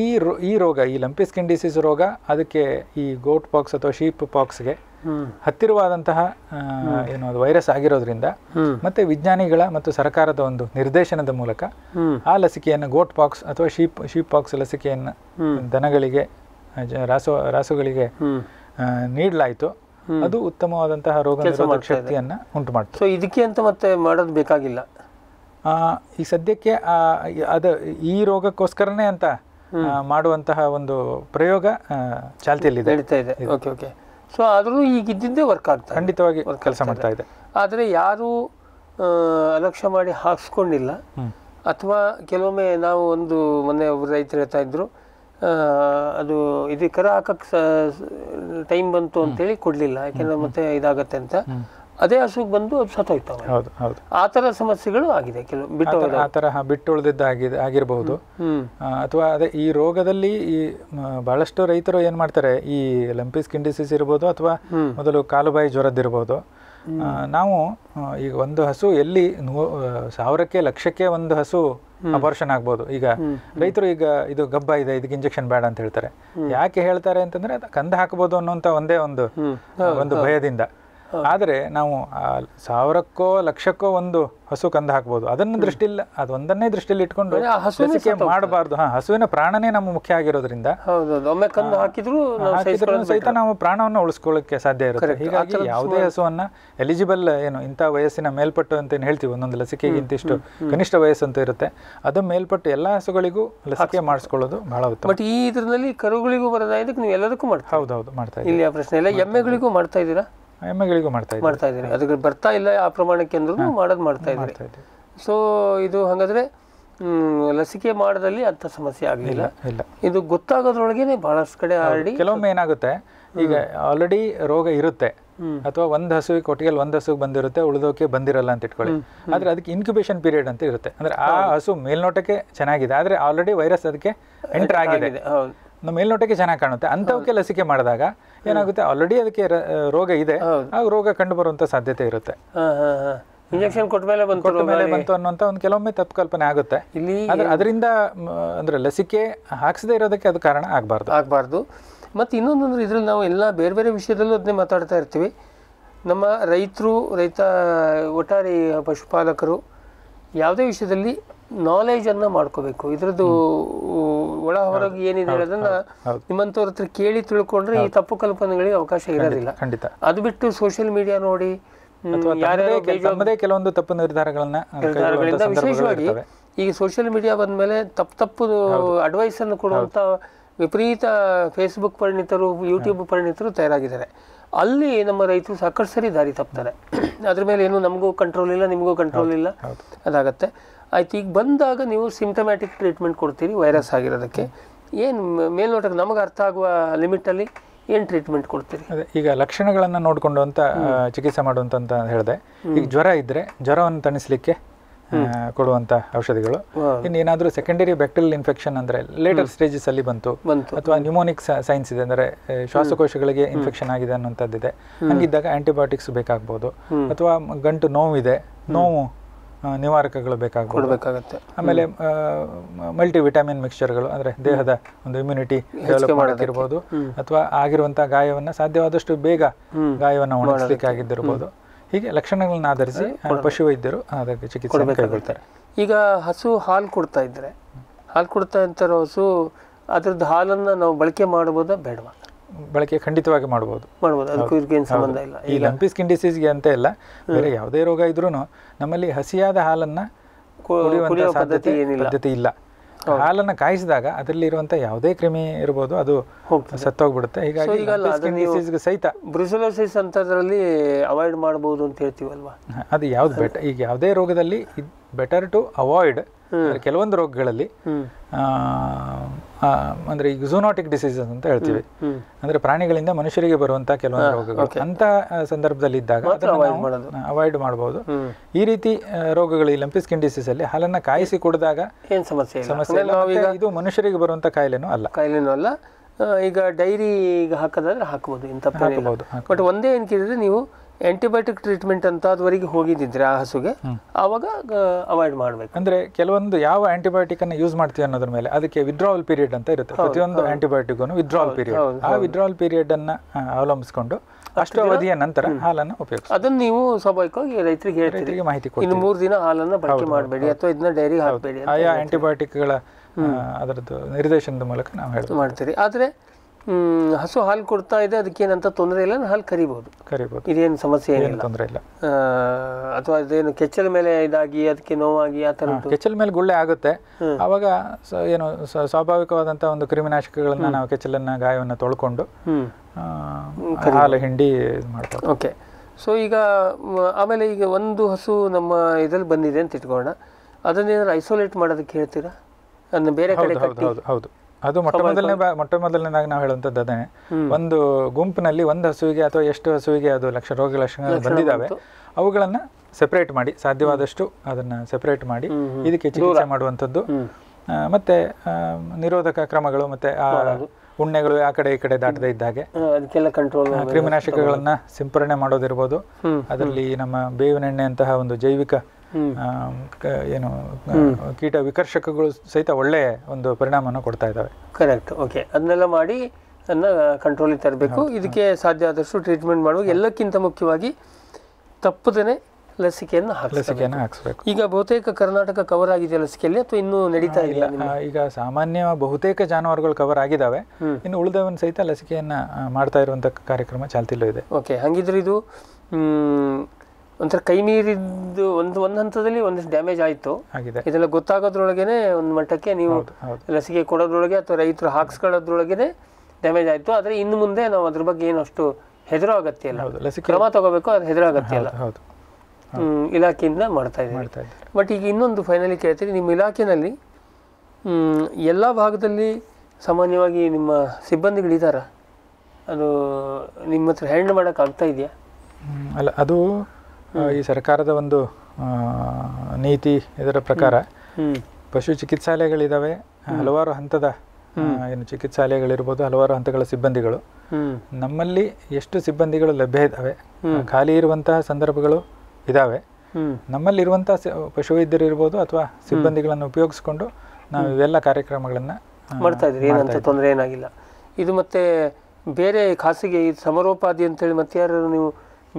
ಈ ಈ ರೋಗ ಈ ಲಂಪಿ ಸ್ಕಿನ್ ಡಿಸೀಸ್ ರೋಗ ಅದಕ್ಕೆ ಈ ಗೋಟ್ ಪಾಕ್ಸ್ ಅಥವಾ ಶೀಪ್ ಪಾಕ್ಸ್ಗೆ ಹತ್ತಿರವಾದಂತಹ ಏನು ಅದು ವೈರಸ್ ಆಗಿರೋದ್ರಿಂದ ಮತ್ತೆ ವಿಜ್ಞಾನಿಗಳ ಮತ್ತು ಸರ್ಕಾರದ ಒಂದು ನಿರ್ದೇಶನದ ಮೂಲಕ ಆ ಲಸಿಕೆಯನ್ನು ಗೋಟ್ ಪಾಕ್ಸ್ ಅಥವಾ ಶೀಪ್ ಶೀಪ್ ಪಾಕ್ಸ್ ಲಸಿಕೆಯನ್ನು ದನಗಳಿಗೆ ರಾಸು ರಾಸುಗಳಿಗೆ ನೀಡಲಾಯಿತು ಅದು ಉತ್ತಮವಾದಂತಹ ರೋಗ ಶಕ್ತಿಯನ್ನು ಉಂಟು ಮಾಡ್ತದೆ ಸೊ ಇದಕ್ಕೆ ಅಂತ ಮತ್ತೆ ಮಾಡೋದು ಬೇಕಾಗಿಲ್ಲ ಈ ಸದ್ಯಕ್ಕೆ ಅದು ಈ ರೋಗಕ್ಕೋಸ್ಕರನೇ ಅಂತ ಮಾಡುವಂತಹ ಒಂದು ಪ್ರಯೋಗ ಚಾಲ್ತಿಯಲ್ಲಿದೆ ಇದೆ ಓಕೆ ಓಕೆ ಸೊ ಆದರೂ ಈಗಿದ್ದೇ ವರ್ಕ್ ಆಗ್ತದೆ ಖಂಡಿತವಾಗಿ ಕೆಲಸ ಮಾಡ್ತಾ ಇದೆ ಆದರೆ ಯಾರು ಅಲಕ್ಷ್ಯ ಮಾಡಿ ಹಾಕ್ಸ್ಕೊಂಡಿಲ್ಲ ಅಥವಾ ಕೆಲವೊಮ್ಮೆ ನಾವು ಒಂದು ಮೊನ್ನೆ ಒಬ್ಬರು ರೈತರು ಹೇಳ್ತಾ ಇದ್ರು ಅದು ಇದು ಕರ ಹಾಕಕ್ಕೆ ಟೈಮ್ ಬಂತು ಅಂತೇಳಿ ಕೊಡಲಿಲ್ಲ ಯಾಕೆಂದ್ರೆ ಮತ್ತೆ ಇದಾಗತ್ತೆ ಅಂತ ಅದೇ ಹಸುಗೆ ಬಂದು ಅದು ಹೌದು ಹೌದು ಆ ತರ ಸಮಸ್ಯೆಗಳು ಆಗಿದೆ ಕೆಲವು ಬಿಟ್ಟು ಆ ಥರ ಬಿಟ್ಟು ಉಳಿದಿದ್ದಾಗಿದೆ ಆಗಿರಬಹುದು ಅಥವಾ ಅದೇ ಈ ರೋಗದಲ್ಲಿ ಈ ಬಹಳಷ್ಟು ರೈತರು ಏನು ಮಾಡ್ತಾರೆ ಈ ಲಂಪಿ ಡಿಸೀಸ್ ಇರ್ಬೋದು ಅಥವಾ ಮೊದಲು ಕಾಲುಬಾಯಿ ಜ್ವರದ್ದಿರ್ಬೋದು ನಾವು ಈಗ ಒಂದು ಹಸು ಎಲ್ಲಿ ಸಾವಿರಕ್ಕೆ ಲಕ್ಷಕ್ಕೆ ಒಂದು ಹಸು ಅಬಾರ್ಷನ್ ಆಗ್ಬೋದು ಈಗ ರೈತರು ಈಗ ಇದು ಗಬ್ಬ ಇದೆ ಇದಕ್ಕೆ ಇಂಜೆಕ್ಷನ್ ಬೇಡ ಅಂತ ಹೇಳ್ತಾರೆ ಯಾಕೆ ಹೇಳ್ತಾರೆ ಅಂತಂದ್ರೆ ಕಂದ ಹಾಕಬಹುದು ಅನ್ನುವಂತ ಒಂದೇ ಒಂದು ಒಂದು ಭಯದಿಂದ ಆದರೆ ನಾವು ಸಾವಿರಕ್ಕೋ ಲಕ್ಷಕ್ಕೋ ಒಂದು ಹಸು ಕಂದು ಹಾಕ್ಬೋದು ಅದನ್ನ ದೃಷ್ಟಿ ಅದು ಒಂದನ್ನೇ ದೃಷ್ಟಿಲಿ ಇಟ್ಕೊಂಡು ಲಸಿಕೆ ಮಾಡಬಾರ್ದು ಹಾ ಹಸುವಿನ ಪ್ರಾಣನೇ ನಮ್ಮ ಮುಖ್ಯ ಆಗಿರೋದ್ರಿಂದ ಸಹಿತ ನಾವು ಪ್ರಾಣವನ್ನು ಉಳಿಸ್ಕೊಳ್ಳಕ್ಕೆ ಸಾಧ್ಯ ಇರುತ್ತೆ ಹೀಗಾಗಿ ಯಾವುದೇ ಹಸುವನ್ನ ಎಲಿಜಿಬಲ್ ಏನು ಇಂಥ ವಯಸ್ಸಿನ ಮೇಲ್ಪಟ್ಟು ಅಂತ ಏನು ಹೇಳ್ತೀವಿ ಒಂದೊಂದು ಲಸಿಕೆಗೆ ಇಂತಿಷ್ಟು ಕನಿಷ್ಠ ವಯಸ್ಸು ಅಂತ ಇರುತ್ತೆ ಅದು ಮೇಲ್ಪಟ್ಟು ಎಲ್ಲಾ ಹಸುಗಳಿಗೂ ಲಸಿಕೆ ಮಾಡಿಸ್ಕೊಳ್ಳೋದು ಬಹಳ ಉತ್ತಮ ಬಟ್ ಈ ಇದರಲ್ಲಿ ಕರುಗಳಿಗೂ ಬರೋದಾಯ್ದಕ್ಕೆ ನೀವು ಎಲ್ಲದಕ್ಕೂ ಮಾಡ್ತಾ ಹೌದೌದು ಮಾಡ್ತಾ ಇಲ್ಲಿ ಪ್ರಶ್ನೆ ಇಲ್ಲ ಎಮ್ಮೆಗಳಿಗೂ ಮಾಡ್ತಾ ಇದ್ದೀರಾ ಎಮ್ಮೆಗಳಿಗೂ ಮಾಡ್ತಾ ಮಾಡ್ತಾ ಇದ್ದೀನಿ ಅದಕ್ಕೆ ಬರ್ತಾ ಇಲ್ಲ ಆ ಪ್ರಮಾಣಕ್ಕೆ ಅಂದ್ರೂ ಮಾಡೋದು ಮಾಡ್ತಾ ಇದ್ದೀನಿ ಸೊ ಇದು ಹಾಗಾದರೆ ಲಸಿಕೆ ಮಾಡೋದಲ್ಲಿ ಅಂಥ ಸಮಸ್ಯೆ ಆಗಲಿಲ್ಲ ಇಲ್ಲ ಇದು ಗೊತ್ತಾಗೋದ್ರೊಳಗೇನೆ ಬಹಳಷ್ಟು ಕಡೆ ಆಲ್ರೆಡಿ ಕೆಲವೊಮ್ಮೆ ಏನಾಗುತ್ತೆ ಈಗ ಆಲ್ರೆಡಿ ರೋಗ ಇರುತ್ತೆ ಅಥವಾ ಒಂದು ಹಸುವಿಗೆ ಕೊಟ್ಟಿಗೆಲ್ಲಿ ಒಂದು ಹಸುಗೆ ಬಂದಿರುತ್ತೆ ಉಳಿದೋಕೆ ಬಂದಿರಲ್ಲ ಅಂತ ಇಟ್ಕೊಳ್ಳಿ ಆದರೆ ಅದಕ್ಕೆ ಇನ್ಕ್ಯುಬೇಷನ್ ಪೀರಿಯಡ್ ಅಂತ ಇರುತ್ತೆ ಅಂದರೆ ಆ ಹಸು ಮೇಲ್ನೋಟಕ್ಕೆ ಚೆನ್ನಾಗಿದೆ ಆದರೆ ಆಲ್ರೆಡಿ ವೈರಸ್ ಅದಕ್ಕೆ ಎಂಟರ್ ಆಗಿದೆ ನಮ್ಮ ಮೇಲ್ನೋಟಕ್ಕೆ ಚೆನ್ನಾಗಿ ಕಾಣುತ್ತೆ ಅಂಥವಕ್ಕೆ ಲಸಿಕೆ ಮಾಡಿದಾಗ ಏನಾಗುತ್ತೆ ಆಲ್ರೆಡಿ ಅದಕ್ಕೆ ರೋಗ ಇದೆ ಆ ರೋಗ ಕಂಡು ಬರುವಂತ ಸಾಧ್ಯತೆ ಇರುತ್ತೆ ಇಂಜೆಕ್ಷನ್ ಕೊಟ್ಟ ಮೇಲೆ ಬಂತು ಮೇಲೆ ಬಂತು ಅನ್ನುವಂಥ ಒಂದು ಕೆಲವೊಮ್ಮೆ ತಪ್ಪು ಕಲ್ಪನೆ ಆಗುತ್ತೆ ಇಲ್ಲಿ ಅದರಿಂದ ಅಂದ್ರೆ ಲಸಿಕೆ ಹಾಕ್ಸದೆ ಇರೋದಕ್ಕೆ ಅದು ಕಾರಣ ಆಗಬಾರ್ದು ಆಗಬಾರ್ದು ಮತ್ತು ಇನ್ನೊಂದು ಅಂದ್ರೆ ಇದ್ರಲ್ಲಿ ನಾವು ಎಲ್ಲ ಬೇರೆ ಬೇರೆ ವಿಷಯದಲ್ಲೂ ಅದನ್ನೇ ಮಾತಾಡ್ತಾ ಇರ್ತೀವಿ ನಮ್ಮ ರೈತರು ರೈತ ಒಟ್ಟಾರೆ ಪಶುಪಾಲಕರು ಯಾವುದೇ ವಿಷಯದಲ್ಲಿ ಅನ್ನ ಮಾಡ್ಕೋಬೇಕು ಇದ್ರದ್ದು ಒಳ ಹೊರಗೆ ಏನಿದೆ ಅದನ್ನ ನಿಮ್ಮಂತವ್ರ ಹತ್ರ ಕೇಳಿ ತಿಳ್ಕೊಂಡ್ರೆ ಈ ತಪ್ಪು ಕಲ್ಪನೆಗಳಿಗೆ ಅವಕಾಶ ಇರೋದಿಲ್ಲ ಖಂಡಿತ ಅದು ಬಿಟ್ಟು ಸೋಷಿಯಲ್ ಮೀಡಿಯಾ ನೋಡಿ ಕೆಲವೊಂದು ತಪ್ಪು ನಿರ್ಧಾರಗಳನ್ನ ವಿಶೇಷವಾಗಿ ಈಗ ಸೋಷಿಯಲ್ ಮೀಡಿಯಾ ಬಂದ ಮೇಲೆ ತಪ್ಪು ತಪ್ಪು ಅಡ್ವೈಸ್ ಅನ್ನು ಕೊಡುವಂತ ವಿಪರೀತ ಫೇಸ್ಬುಕ್ ಪರಿಣಿತರು ಯೂಟ್ಯೂಬ್ ಪರಿಣಿತರು ತಯಾರಾಗಿದ್ದಾರೆ ಅಲ್ಲಿ ನಮ್ಮ ರೈತರು ಸಾಕಷ್ಟು ಸರಿ ದಾರಿ ತಪ್ತಾರೆ ಅದ್ರ ಮೇಲೆ ಏನು ನಮಗೂ ಕಂಟ್ರೋಲ್ ಇಲ್ಲ ನಿಮಗೂ ಕಂಟ್ರೋಲ್ ಇಲ್ಲ ಅದಾಗತ್ತೆ ಆಯ್ತು ಈಗ ಬಂದಾಗ ನೀವು ಸಿಮ್ಟಮ್ಯಾಟಿಕ್ ಟ್ರೀಟ್ಮೆಂಟ್ ಕೊಡ್ತೀರಿ ವೈರಸ್ ಆಗಿರೋದಕ್ಕೆ ಏನು ಮೇಲ್ನೋಟಕ್ಕೆ ನಮಗೆ ಅರ್ಥ ಆಗುವ ಲಿಮಿಟಲ್ಲಿ ಏನು ಟ್ರೀಟ್ಮೆಂಟ್ ಕೊಡ್ತೀರಿ ಅದೇ ಈಗ ಲಕ್ಷಣಗಳನ್ನು ನೋಡಿಕೊಂಡು ಅಂತ ಚಿಕಿತ್ಸೆ ಮಾಡುವಂತ ಅಂತ ಹೇಳಿದೆ ಈಗ ಜ್ವರ ಇದ್ದರೆ ಜ್ವರವನ್ನು ತಣಿಸಲಿಕ್ಕೆ ಕೊಡುವಂತ ಔಷಧಿಗಳು ಏನಾದರೂ ಸೆಕೆಂಡರಿ ಬ್ಯಾಕ್ಟೀರಿಯಲ್ ಇನ್ಫೆಕ್ಷನ್ ಅಂದರೆ ಲೇಟರ್ ಸ್ಟೇಜಸ್ ಅಲ್ಲಿ ಬಂತು ಅಥವಾ ನ್ಯೂಮೋನಿಕ್ ಸೈನ್ಸ್ ಇದೆ ಅಂದರೆ ಶ್ವಾಸಕೋಶಗಳಿಗೆ ಇನ್ಫೆಕ್ಷನ್ ಆಗಿದೆ ಅನ್ನುವಂಥದ್ದಿದೆ ಹಂಗಿದ್ದಾಗ ಆಂಟಿಬಯೋಟಿಕ್ಸ್ ಬೇಕಾಗ್ಬೋದು ಅಥವಾ ಗಂಟು ನೋವಿದೆ ನೋವು ನಿವಾರಕಗಳು ಬೇಕಾಗುತ್ತೆ ಆಮೇಲೆ ಮಲ್ಟಿ ವಿಟಮಿನ್ ಮಿಕ್ಸ್ಚರ್ಗಳು ಅಂದ್ರೆ ದೇಹದ ಒಂದು ಇಮ್ಯುನಿಟಿ ಡೆವಲಪ್ ಮಾಡೋದಿರ್ಬೋದು ಅಥವಾ ಆಗಿರುವಂತಹ ಗಾಯವನ್ನ ಸಾಧ್ಯವಾದಷ್ಟು ಬೇಗ ಗಾಯವನ್ನು ಒಣಗಿಸಲಿಕ್ಕೆ ಆಗಿದ್ದಿರ್ಬೋದು ಹೀಗೆ ಲಕ್ಷಣಗಳನ್ನ ಆಧರಿಸಿ ಪಶುವೈದ್ಯರು ಅದಕ್ಕೆ ಚಿಕಿತ್ಸೆ ಕೈಗೊಳ್ತಾರೆ ಈಗ ಹಸು ಹಾಲು ಕೊಡ್ತಾ ಇದ್ರೆ ಹಾಲು ಕೊಡ್ತಾ ಇರ್ತಾರೋ ಹಸು ಅದ್ರದ್ದು ಹಾಲನ್ನು ನಾವು ಬಳಕೆ ಮಾಡಬಹುದು ಬೇಡವಾ ಬಳಕೆ ಖಂಡಿತವಾಗಿ ಮಾಡಬಹುದು ಸಂಬಂಧ ಈ ಲಂಪಿ ಸ್ಕಿನ್ ಡಿಸೀಸ್ಗೆ ಅಂತ ಇಲ್ಲ ಬೇರೆ ಯಾವುದೇ ರೋಗ ಇದ್ರೂ ನಮ್ಮಲ್ಲಿ ಹಸಿಯಾದ ಹಾಲನ್ನ ಕುಡಿಯುವ ಸಾಧ್ಯತೆ ಇಲ್ಲ ಹಾಲನ್ನ ಕಾಯಿಸಿದಾಗ ಅದರಲ್ಲಿ ಇರುವಂತ ಯಾವುದೇ ಕ್ರಿಮಿ ಇರಬಹುದು ಅದು ಸತ್ತೋಗ್ಬಿಡುತ್ತೆ ಹೀಗಾಗಿ ಸಹಿತ ಬ್ರುಸಲೋಸಿಸ್ ಅಂತದ್ರಲ್ಲಿ ಅವಾಯ್ಡ್ ಮಾಡಬಹುದು ಅಂತ ಹೇಳ್ತೀವಲ್ವಾ ಅದು ಯಾವ್ದು ಬೆಟ್ಟ ಈಗ ಯಾವುದೇ ರೋಗದಲ್ಲಿ ಬೆಟರ್ ಟು ಅವಾಯ್ಡ್ ಕೆಲವೊಂದು ರೋಗಗಳಲ್ಲಿ ಅಂದ್ರೆ ಈಗ ಝೂನಾಟಿಕ್ ಡಿಸೀಸಸ್ ಅಂತ ಹೇಳ್ತೀವಿ ಅಂದ್ರೆ ಪ್ರಾಣಿಗಳಿಂದ ಮನುಷ್ಯರಿಗೆ ಬರುವಂತಹ ಕೆಲವೊಂದು ರೋಗಗಳು ಅಂತ ಸಂದರ್ಭದಲ್ಲಿ ಇದ್ದಾಗ ಅವಾಯ್ಡ್ ಮಾಡಬಹುದು ಈ ರೀತಿ ರೋಗಗಳು ಈ ಲಂಪಿ ಸ್ಕಿನ್ ಡಿಸೀಸ್ ಅಲ್ಲಿ ಹಾಲನ್ನ ಕಾಯಿಸಿ ಕುಡಿದಾಗ ಸಮಸ್ಯೆ ಸಮಸ್ಯೆ ಇದು ಮನುಷ್ಯರಿಗೆ ಬರುವಂತ ಕಾಯಿಲೆನೂ ಅಲ್ಲ ಕಾಯಿಲೆನೂ ಅಲ್ಲ ಈಗ ಡೈರಿ ಈಗ ಹಾಕೋದಾದ್ರೆ ಹಾಕಬಹುದು ಇಂಥ ಬಟ್ ಒಂದೇ ಕೇಳಿದ್ರೆ ನೀವು ಆಂಟಿಬಯೋಟಿಕ್ ಟ್ರೀಟ್ಮೆಂಟ್ ಅಂತ ಹೋಗಿದ್ದಿದ್ರೆ ಆ ಹಸುಗೆ ಆವಾಗ ಅವಾಯ್ಡ್ ಮಾಡಬೇಕು ಅಂದರೆ ಕೆಲವೊಂದು ಯಾವ ಅನ್ನು ಯೂಸ್ ಮಾಡ್ತೀವಿ ಅನ್ನೋದ್ರ ಮೇಲೆ ಅದಕ್ಕೆ ವಿಡ್ರಾವಲ್ ಪೀರಿಯಡ್ ಅಂತ ಇರುತ್ತೆ ಪ್ರತಿಯೊಂದು ಆ್ಯಂಟಿಬಯೋಟಿಗೂ ವಿಡ್ರಾವಲ್ ಪೀರಿಯಡ್ ಆ ವಿಡ್ರಾವಲ್ ಅನ್ನು ಅವಲಂಬಿಸಿಕೊಂಡು ಅಷ್ಟು ಅವಧಿಯ ನಂತರ ಹಾಲನ್ನು ಉಪಯೋಗಿಸಿ ಅದನ್ನು ನೀವು ಸ್ವಾಭಾವಿಕವಾಗಿ ರೈತರಿಗೆ ಹೇಳ್ತೀರಿ ಮಾಹಿತಿ ಕೊಡಿ ಇನ್ನು ಮೂರು ದಿನ ಹಾಲನ್ನ ಬಳಕೆ ಮಾಡಬೇಡಿ ಅಥವಾ ಇದನ್ನ ಡೈರಿ ಹಾಕಬೇಡಿ ಆಯಾ ಆಂಟಿಬಯೋಟಿಕ್ಗಳ ಅದರದ್ದು ನಿರ್ದೇಶನದ ಮೂಲಕ ನಾವು ಹೇಳ್ತೀವಿ ಮಾಡ್ತೀರಿ ಆದರೆ ಹಸು ಹಾಲು ಕೊಡ್ತಾ ಇದೆ ಅದಕ್ಕೆ ಏನಂತ ತೊಂದರೆ ಇಲ್ಲ ಹಾಲು ಕರಿಬಹುದು ಕರಿಬಹುದು ಇದೇನು ಸಮಸ್ಯೆ ಏನಿಲ್ಲ ತೊಂದರೆ ಇಲ್ಲ ಅಥವಾ ಇದೇನು ಕೆಚ್ಚಲ ಮೇಲೆ ಇದಾಗಿ ಅದಕ್ಕೆ ನೋವಾಗಿ ಆ ಥರ ಕೆಚ್ಚಲ ಮೇಲೆ ಗುಳ್ಳೆ ಆಗುತ್ತೆ ಆವಾಗ ಏನು ಸ್ವಾಭಾವಿಕವಾದಂತಹ ಒಂದು ಕ್ರಿಮಿನಾಶಕಗಳನ್ನ ನಾವು ಕೆಚ್ಚಲನ್ನ ಗಾಯವನ್ನ ತೊಳ್ಕೊಂಡು ಹಾಲು ಹಿಂಡಿ ಮಾಡ್ತಾರೆ ಓಕೆ ಸೊ ಈಗ ಆಮೇಲೆ ಈಗ ಒಂದು ಹಸು ನಮ್ಮ ಇದರಲ್ಲಿ ಬಂದಿದೆ ಅಂತ ಇಟ್ಕೊಳ್ಳೋಣ ಅದನ್ನೇನಾದ್ರು ಐಸೋಲೇಟ್ ಮಾಡೋದಕ್ಕೆ ಹೇಳ್ತೀರಾ ಅದನ್ನ ಬೇರೆ ಕಡೆ ಹೌದು ಹೌದು ಅದು ಮೊಟ್ಟ ಮೊದಲನೇ ಮೊಟ್ಟ ಮೊದಲನೇದಾಗಿ ನಾವು ಹೇಳುವಂಥದ್ದು ಅದೇ ಒಂದು ಗುಂಪಿನಲ್ಲಿ ಒಂದು ಹಸುವಿಗೆ ಅಥವಾ ಎಷ್ಟು ಹಸುವಿಗೆ ಅದು ಲಕ್ಷ ರೋಗ ಲಕ್ಷಣಗಳು ಬಂದಿದ್ದಾವೆ ಅವುಗಳನ್ನು ಸೆಪರೇಟ್ ಮಾಡಿ ಸಾಧ್ಯವಾದಷ್ಟು ಅದನ್ನು ಸೆಪರೇಟ್ ಮಾಡಿ ಇದಕ್ಕೆ ಚಿಕಿತ್ಸೆ ಮಾಡುವಂಥದ್ದು ಮತ್ತೆ ನಿರೋಧಕ ಕ್ರಮಗಳು ಮತ್ತೆ ಆ ಉಣ್ಣೆಗಳು ಆ ಕಡೆ ಈ ಕಡೆ ದಾಟದೇ ಇದ್ದಾಗೆ ಕ್ರಿಮಿನಾಶಕಗಳನ್ನ ಸಿಂಪರಣೆ ಮಾಡೋದಿರ್ಬೋದು ಅದರಲ್ಲಿ ನಮ್ಮ ಬೇವಿನೆಣ್ಣೆ ಅಂತಹ ಒಂದು ಜೈವಿಕ ಏನು ಕೀಟ ವಿಕರ್ಷಕಗಳು ಸಹಿತ ಒಳ್ಳೆ ಒಂದು ಪರಿಣಾಮವನ್ನು ಕೊಡ್ತಾ ಇದ್ದಾವೆ ಕರೆಕ್ಟ್ ಓಕೆ ಅದನ್ನೆಲ್ಲ ಮಾಡಿ ಅದನ್ನು ಕಂಟ್ರೋಲಿಗೆ ತರಬೇಕು ಇದಕ್ಕೆ ಸಾಧ್ಯ ಆದಷ್ಟು ಟ್ರೀಟ್ಮೆಂಟ್ ಮಾಡುವಾಗ ಎಲ್ಲಕ್ಕಿಂತ ಮುಖ್ಯವಾಗಿ ತಪ್ಪದೇ ಲಸಿಕೆಯನ್ನು ಲಸಿಕೆಯನ್ನು ಹಾಕಿಸ್ಬೇಕು ಈಗ ಬಹುತೇಕ ಕರ್ನಾಟಕ ಕವರ್ ಆಗಿದೆ ಲಸಿಕೆಯಲ್ಲಿ ಅಥವಾ ಇನ್ನೂ ನಡೀತಾ ಇಲ್ಲ ಈಗ ಸಾಮಾನ್ಯ ಬಹುತೇಕ ಜಾನುವಾರುಗಳು ಕವರ್ ಆಗಿದ್ದಾವೆ ಇನ್ನು ಉಳಿದವನ್ನ ಸಹಿತ ಲಸಿಕೆಯನ್ನು ಮಾಡ್ತಾ ಇರುವಂಥ ಕಾರ್ಯಕ್ರಮ ಚಾಲ್ತಿಲೂ ಇದೆ ಓಕೆ ಹಾಗಿದ್ರೆ ಇದು ಒಂಥರ ಕೈ ಮೀರಿದ್ದು ಒಂದು ಒಂದು ಹಂತದಲ್ಲಿ ಒಂದಿಷ್ಟು ಡ್ಯಾಮೇಜ್ ಆಯಿತು ಇದೆಲ್ಲ ಗೊತ್ತಾಗೋದ್ರೊಳಗೇನೆ ಒಂದು ಮಟ್ಟಕ್ಕೆ ನೀವು ಲಸಿಕೆ ಕೊಡೋದ್ರೊಳಗೆ ಅಥವಾ ರೈತರು ಹಾಕ್ಸ್ಕೊಳ್ಳೋದ್ರೊಳಗೇನೆ ಡ್ಯಾಮೇಜ್ ಆಯಿತು ಆದರೆ ಇನ್ನು ಮುಂದೆ ನಾವು ಅದ್ರ ಬಗ್ಗೆ ಏನಷ್ಟು ಅಷ್ಟು ಹೆದರೋ ಅಗತ್ಯ ಇಲ್ಲ ಕ್ರಮ ತಗೋಬೇಕು ಅದು ಹೆದರೋ ಅಗತ್ಯ ಇಲ್ಲ ಇಲಾಖೆಯಿಂದ ಮಾಡ್ತಾ ಇದ್ದೀವಿ ಬಟ್ ಈಗ ಇನ್ನೊಂದು ಫೈನಲಿ ಕೇಳ್ತೀನಿ ನಿಮ್ಮ ಇಲಾಖೆಯಲ್ಲಿ ಎಲ್ಲ ಭಾಗದಲ್ಲಿ ಸಾಮಾನ್ಯವಾಗಿ ನಿಮ್ಮ ಸಿಬ್ಬಂದಿಗಳಿದಾರ ಅದು ನಿಮ್ಮ ಹತ್ರ ಹ್ಯಾಂಡಲ್ ಮಾಡೋಕ್ಕಾಗ್ತಾ ಇದೆಯಾ ಅಲ್ಲ ಅದು ಈ ಸರ್ಕಾರದ ಒಂದು ನೀತಿ ಇದರ ಪ್ರಕಾರ ಪಶು ಚಿಕಿತ್ಸಾಲಯಗಳಿದಾವೆ ಹಲವಾರು ಹಂತದ ಏನು ಚಿಕಿತ್ಸಾಲಯಗಳಿರ್ಬೋದು ಹಲವಾರು ಹಂತಗಳ ಸಿಬ್ಬಂದಿಗಳು ನಮ್ಮಲ್ಲಿ ಎಷ್ಟು ಸಿಬ್ಬಂದಿಗಳು ಲಭ್ಯ ಇದ್ದಾವೆ ಖಾಲಿ ಇರುವಂತಹ ಸಂದರ್ಭಗಳು ಇದಾವೆ ನಮ್ಮಲ್ಲಿರುವಂತಹ ಪಶುವೈದ್ಯರು ಇರ್ಬೋದು ಅಥವಾ ಸಿಬ್ಬಂದಿಗಳನ್ನು ಉಪಯೋಗಿಸಿಕೊಂಡು ನಾವು ಇವೆಲ್ಲ ಕಾರ್ಯಕ್ರಮಗಳನ್ನ ಮಾಡ್ತಾ ಇದ್ರಿ ಏನಂತ ತೊಂದರೆ ಏನಾಗಿಲ್ಲ ಇದು ಮತ್ತೆ ಬೇರೆ ಖಾಸಗಿ ಸಮಾರೋಪಾದಿ ಹೇಳಿ ಮತ್ತೆ ಯಾರು ನೀವು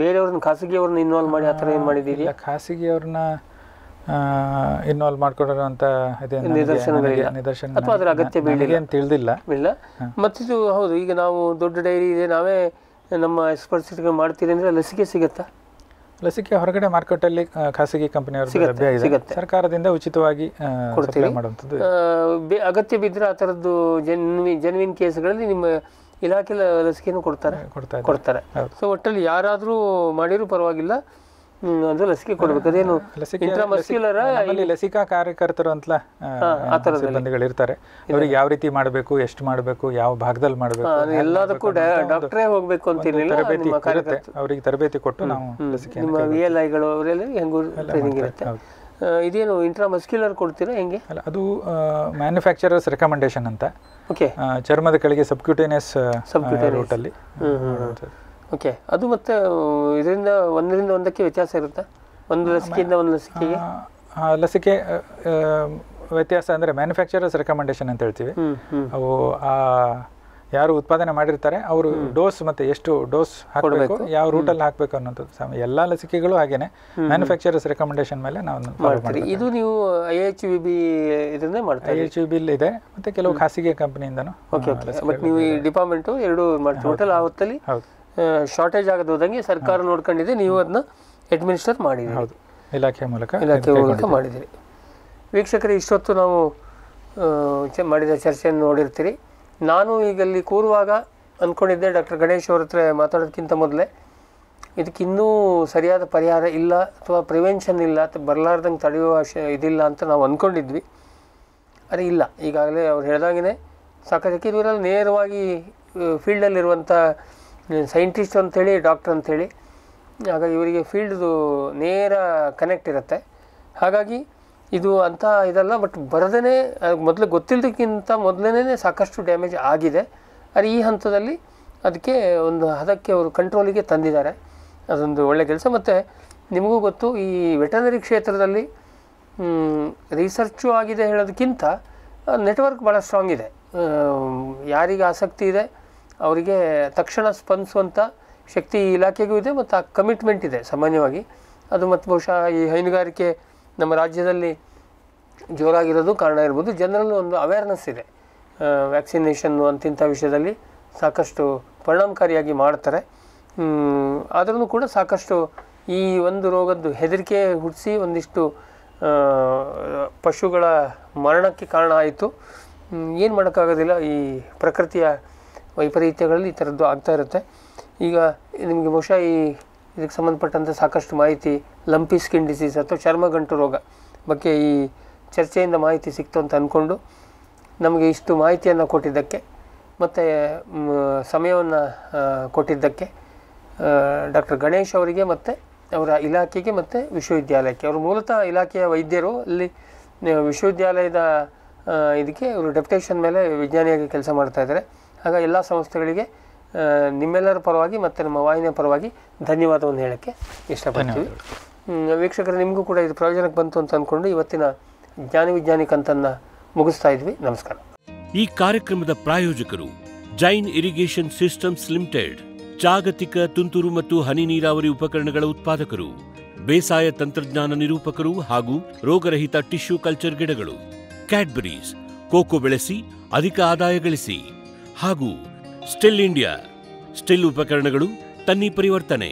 ಬೇರೆಯವ್ರನ್ನ ಖಾಸಗಿಯವ್ರನ್ನ ಇನ್ವಾಲ್ವ್ ಮಾಡಿ ಆತರ ಏನ್ ಮಾಡಿದೀರಿ ಮಾಡಿದ್ದೀರಿ ಖಾಸಗಿಯವ್ರನ್ನ ಇನ್ವಾಲ್ವ್ ಮಾಡ್ಕೊಡೋರು ಅಂತ ನಿದರ್ಶನ ಅಥವಾ ಅದರ ಅಗತ್ಯ ಬೀಳಿಲ್ಲ ಅಂತ ತಿಳಿದಿಲ್ಲ ಇಲ್ಲ ಮತ್ತಿದು ಹೌದು ಈಗ ನಾವು ದೊಡ್ಡ ಡೈರಿ ಇದೆ ನಾವೇ ನಮ್ಮ ಎಕ್ಸ್ಪರ್ಟ್ಸ್ಗೆ ಮಾಡ್ತೀರಿ ಅಂದರೆ ಲಸಿಕೆ ಸಿಗುತ್ತಾ ಲಸಿಕೆ ಹೊರಗಡೆ ಮಾರ್ಕೆಟಲ್ಲಿ ಖಾಸಗಿ ಕಂಪನಿಯವರು ಲಭ್ಯ ಸರ್ಕಾರದಿಂದ ಉಚಿತವಾಗಿ ಮಾಡುವಂಥದ್ದು ಅಗತ್ಯ ಬಿದ್ದರೆ ಆ ತರದ್ದು ಜೆನ್ವಿ ಜೆನ್ವಿನ್ ಕೇಸ್ಗಳಲ್ಲಿ ನಿಮ್ಮ ಇಲಾಖೆ ಲಸಿಕೆಯನ್ನು ಕೊಡ್ತಾರೆ ಕೊಡ್ತಾರೆ ಸೊ ಒಟ್ಟಲ್ಲಿ ಯಾರಾದರೂ ಮಾಡಿರೂ ಪರವಾಗಿಲ್ಲ ಅದು ಲಸಿಕೆ ಕೊಡ್ಬೇಕು ಅದೇನು ನಮ್ಮಲ್ಲಿ ಲಸಿಕಾ ಕಾರ್ಯಕರ್ತರು ಅಂತ ಸಿಬ್ಬಂದಿಗಳು ಇರ್ತಾರೆ ಅವ್ರಿಗೆ ಯಾವ ರೀತಿ ಮಾಡಬೇಕು ಎಷ್ಟು ಮಾಡಬೇಕು ಯಾವ ಭಾಗದಲ್ಲಿ ಮಾಡಬೇಕು ಎಲ್ಲದಕ್ಕೂ ಡಾಕ್ಟ್ರೇ ಹೋಗ್ಬೇಕು ಅಂತ ತರಬೇತಿ ಅವರಿಗೆ ತರಬೇತಿ ಕೊಟ್ಟು ನಾವು ಲಸಿಕೆ ಎಲ್ ಐಗಳು ಅವರೆಲ್ಲ ಹೆಂಗೂ ಟ್ರೈನಿಂಗ್ ಇರುತ್ತೆ ಇದೇನು ಇಂಟ್ರಾ ಮಸ್ಕ್ಯುಲರ್ ಕೊಡ್ತೀರಾ ಹೆಂಗೆ ಅಲ್ಲ ಅದು ಮ್ಯಾನುಫ್ಯಾಕ್ಚರರ್ಸ್ ರೆಕಮೆಂಡೇಶನ್ ಅಂತ ಓಕೆ ಚರ್ಮದ ಕೆಳಗೆ ಸಬ್ಕ್ಯೂಟೇನಿಯಸ್ ರೂಟಲ್ಲಿ ಓಕೆ ಅದು ಮತ್ತೆ ಇದರಿಂದ ಒಂದರಿಂದ ಒಂದಕ್ಕೆ ವ್ಯತ್ಯಾಸ ಇರುತ್ತಾ ಒಂದು ಲಸಿಕೆಯಿಂದ ಒಂದು ಲಸಿಕೆಗೆ ಲಸಿಕೆ ವ್ಯತ್ಯಾಸ ಅಂದರೆ ಮ್ಯಾನುಫ್ಯಾಕ್ಚರರ್ಸ್ ರೆಕಮೆಂಡೇಶನ್ ಅಂತ ಹೇಳ್ತೀವಿ ಅವು ಆ ಯಾರು ಉತ್ಪಾದನೆ ಮಾಡಿರ್ತಾರೆ ಅವರು ಡೋಸ್ ಮತ್ತೆ ಎಷ್ಟು ಡೋಸ್ ಹಾಕಬೇಕು ಯಾವ ರೂಟ್ ಅಲ್ಲಿ ಹಾಕಬೇಕು ಅನ್ನೋಂಥದ್ದು ಎಲ್ಲಾ ಲಸಿಕೆಗಳು ಹಾಗೇನೆ ಮ್ಯಾನುಫ್ಯಾಕ್ಚರರ್ಸ್ ರೆಕಮೆಂಡೇಶನ್ ಮೇಲೆ ನಾವು ಇದು ನೀವು ಐ ಎಚ್ ವಿ ಬಿ ಇದನ್ನೇ ಮಾಡ್ತಾರೆ ಐ ಎಚ್ ವಿ ಬಿಲ್ ಇದೆ ಮತ್ತೆ ಕೆಲವು ಖಾಸಗಿ ಕಂಪನಿಯಿಂದನೂ ಓಕೆ ಬಟ್ ನೀವು ಈ ಡಿಪಾರ್ಟ್ಮೆಂಟ್ ಎರಡು ಟೋಟಲ್ ಆ ಹೊತ್ತಲ್ಲಿ ಶಾರ್ಟೇಜ್ ಆಗದ ಹೋದಂಗೆ ಸರ್ಕಾರ ನೋಡ್ಕೊಂಡಿದೆ ನೀವು ಅದನ್ನ ಅಡ್ಮಿನಿಸ್ಟರ್ ಮಾಡಿದ್ರಿ ಹೌದು ಇಲಾಖೆ ಮೂಲಕ ಇಲಾಖೆ ಮೂಲಕ ಮಾಡಿದಿರಿ ವೀಕ್ಷಕರು ಇಷ್ಟೊತ್ತು ನಾವು ಮಾಡಿದ ಚರ್ಚೆಯನ್ನು ನೋಡಿರ್ತೀರಿ ನಾನು ಈಗಲ್ಲಿ ಕೂರುವಾಗ ಅಂದ್ಕೊಂಡಿದ್ದೆ ಡಾಕ್ಟರ್ ಗಣೇಶ್ ಅವ್ರ ಹತ್ರ ಮಾತಾಡೋದಕ್ಕಿಂತ ಮೊದಲೇ ಇದಕ್ಕಿನ್ನೂ ಸರಿಯಾದ ಪರಿಹಾರ ಇಲ್ಲ ಅಥವಾ ಪ್ರಿವೆನ್ಷನ್ ಇಲ್ಲ ಅಥವಾ ಬರಲಾರ್ದಂಗೆ ತಡೆಯುವ ಶ ಇದಿಲ್ಲ ಅಂತ ನಾವು ಅಂದ್ಕೊಂಡಿದ್ವಿ ಅದೇ ಇಲ್ಲ ಈಗಾಗಲೇ ಅವ್ರು ಹೇಳ್ದಾಗೇ ಸಾಕಷ್ಟು ಇದರಲ್ಲಿ ನೇರವಾಗಿ ಫೀಲ್ಡಲ್ಲಿರುವಂಥ ಸೈಂಟಿಸ್ಟ್ ಅಂಥೇಳಿ ಡಾಕ್ಟರ್ ಅಂಥೇಳಿ ಹಾಗಾಗಿ ಇವರಿಗೆ ಫೀಲ್ಡ್ದು ನೇರ ಕನೆಕ್ಟ್ ಇರುತ್ತೆ ಹಾಗಾಗಿ ಇದು ಅಂತ ಇದಲ್ಲ ಬಟ್ ಬರದೇ ಮೊದಲು ಗೊತ್ತಿಲ್ಲದಕ್ಕಿಂತ ಮೊದಲನೇ ಸಾಕಷ್ಟು ಡ್ಯಾಮೇಜ್ ಆಗಿದೆ ಆದರೆ ಈ ಹಂತದಲ್ಲಿ ಅದಕ್ಕೆ ಒಂದು ಹದಕ್ಕೆ ಅವರು ಕಂಟ್ರೋಲಿಗೆ ತಂದಿದ್ದಾರೆ ಅದೊಂದು ಒಳ್ಳೆಯ ಕೆಲಸ ಮತ್ತು ನಿಮಗೂ ಗೊತ್ತು ಈ ವೆಟನರಿ ಕ್ಷೇತ್ರದಲ್ಲಿ ರಿಸರ್ಚು ಆಗಿದೆ ಹೇಳೋದಕ್ಕಿಂತ ನೆಟ್ವರ್ಕ್ ಭಾಳ ಸ್ಟ್ರಾಂಗ್ ಇದೆ ಯಾರಿಗೆ ಆಸಕ್ತಿ ಇದೆ ಅವರಿಗೆ ತಕ್ಷಣ ಸ್ಪಂದಿಸುವಂಥ ಶಕ್ತಿ ಇಲಾಖೆಗೂ ಇದೆ ಮತ್ತು ಆ ಕಮಿಟ್ಮೆಂಟ್ ಇದೆ ಸಾಮಾನ್ಯವಾಗಿ ಅದು ಮತ್ತು ಬಹುಶಃ ಈ ಹೈನುಗಾರಿಕೆ ನಮ್ಮ ರಾಜ್ಯದಲ್ಲಿ ಜೋರಾಗಿರೋದು ಕಾರಣ ಇರ್ಬೋದು ಜನರಲ್ಲೂ ಒಂದು ಅವೇರ್ನೆಸ್ ಇದೆ ವ್ಯಾಕ್ಸಿನೇಷನ್ನು ಅಂತಿಂಥ ವಿಷಯದಲ್ಲಿ ಸಾಕಷ್ಟು ಪರಿಣಾಮಕಾರಿಯಾಗಿ ಮಾಡ್ತಾರೆ ಆದ್ರೂ ಕೂಡ ಸಾಕಷ್ಟು ಈ ಒಂದು ರೋಗದ್ದು ಹೆದರಿಕೆ ಹುಟ್ಟಿಸಿ ಒಂದಿಷ್ಟು ಪಶುಗಳ ಮರಣಕ್ಕೆ ಕಾರಣ ಆಯಿತು ಏನು ಮಾಡೋಕ್ಕಾಗೋದಿಲ್ಲ ಈ ಪ್ರಕೃತಿಯ ವೈಪರೀತ್ಯಗಳಲ್ಲಿ ಈ ಥರದ್ದು ಆಗ್ತಾ ಇರುತ್ತೆ ಈಗ ನಿಮಗೆ ಬಹುಶಃ ಈ ಇದಕ್ಕೆ ಸಂಬಂಧಪಟ್ಟಂಥ ಸಾಕಷ್ಟು ಮಾಹಿತಿ ಲಂಪಿ ಸ್ಕಿನ್ ಡಿಸೀಸ್ ಅಥವಾ ಚರ್ಮಗಂಟು ರೋಗ ಬಗ್ಗೆ ಈ ಚರ್ಚೆಯಿಂದ ಮಾಹಿತಿ ಸಿಕ್ತು ಅಂತ ಅಂದ್ಕೊಂಡು ನಮಗೆ ಇಷ್ಟು ಮಾಹಿತಿಯನ್ನು ಕೊಟ್ಟಿದ್ದಕ್ಕೆ ಮತ್ತು ಸಮಯವನ್ನು ಕೊಟ್ಟಿದ್ದಕ್ಕೆ ಡಾಕ್ಟರ್ ಗಣೇಶ್ ಅವರಿಗೆ ಮತ್ತು ಅವರ ಇಲಾಖೆಗೆ ಮತ್ತು ವಿಶ್ವವಿದ್ಯಾಲಯಕ್ಕೆ ಅವರು ಮೂಲತಃ ಇಲಾಖೆಯ ವೈದ್ಯರು ಅಲ್ಲಿ ವಿಶ್ವವಿದ್ಯಾಲಯದ ಇದಕ್ಕೆ ಅವರು ಡೆಪ್ಟೇಷನ್ ಮೇಲೆ ವಿಜ್ಞಾನಿಯಾಗಿ ಕೆಲಸ ಮಾಡ್ತಾಯಿದ್ದಾರೆ ಆಗ ಎಲ್ಲ ಸಂಸ್ಥೆಗಳಿಗೆ ನಿಮ್ಮೆಲ್ಲರ ಪರವಾಗಿ ಮತ್ತು ನಮ್ಮ ವಾಹಿನಿಯ ಪರವಾಗಿ ಧನ್ಯವಾದವನ್ನು ಹೇಳೋಕ್ಕೆ ಇಷ್ಟಪಡ್ತೀವಿ ವೀಕ್ಷಕರು ನಿಮಗೂ ಕೂಡ ಇದು ಪ್ರಯೋಜನಕ್ಕೆ ಬಂತು ಅಂತ ಅಂದ್ಕೊಂಡು ಇವತ್ತಿನ ಜ್ಞಾನ ವಿಜ್ಞಾನಿ ಕಂತನ್ನು ಮುಗಿಸ್ತಾ ಇದ್ವಿ ನಮಸ್ಕಾರ ಈ ಕಾರ್ಯಕ್ರಮದ ಪ್ರಾಯೋಜಕರು ಜೈನ್ ಇರಿಗೇಷನ್ ಸಿಸ್ಟಮ್ಸ್ ಲಿಮಿಟೆಡ್ ಜಾಗತಿಕ ತುಂತುರು ಮತ್ತು ಹನಿ ನೀರಾವರಿ ಉಪಕರಣಗಳ ಉತ್ಪಾದಕರು ಬೇಸಾಯ ತಂತ್ರಜ್ಞಾನ ನಿರೂಪಕರು ಹಾಗೂ ರೋಗರಹಿತ ಟಿಶ್ಯೂ ಕಲ್ಚರ್ ಗಿಡಗಳು ಕ್ಯಾಡ್ಬರೀಸ್ ಕೋಕೋ ಬೆಳೆಸಿ ಅಧಿಕ ಆದಾಯ ಗಳಿಸಿ ಹಾಗೂ ಸ್ಟಿಲ್ ಇಂಡಿಯಾ ಸ್ಟಿಲ್ ಉಪಕರಣಗಳು ತನ್ನಿ ಪರಿವರ್ತನೆ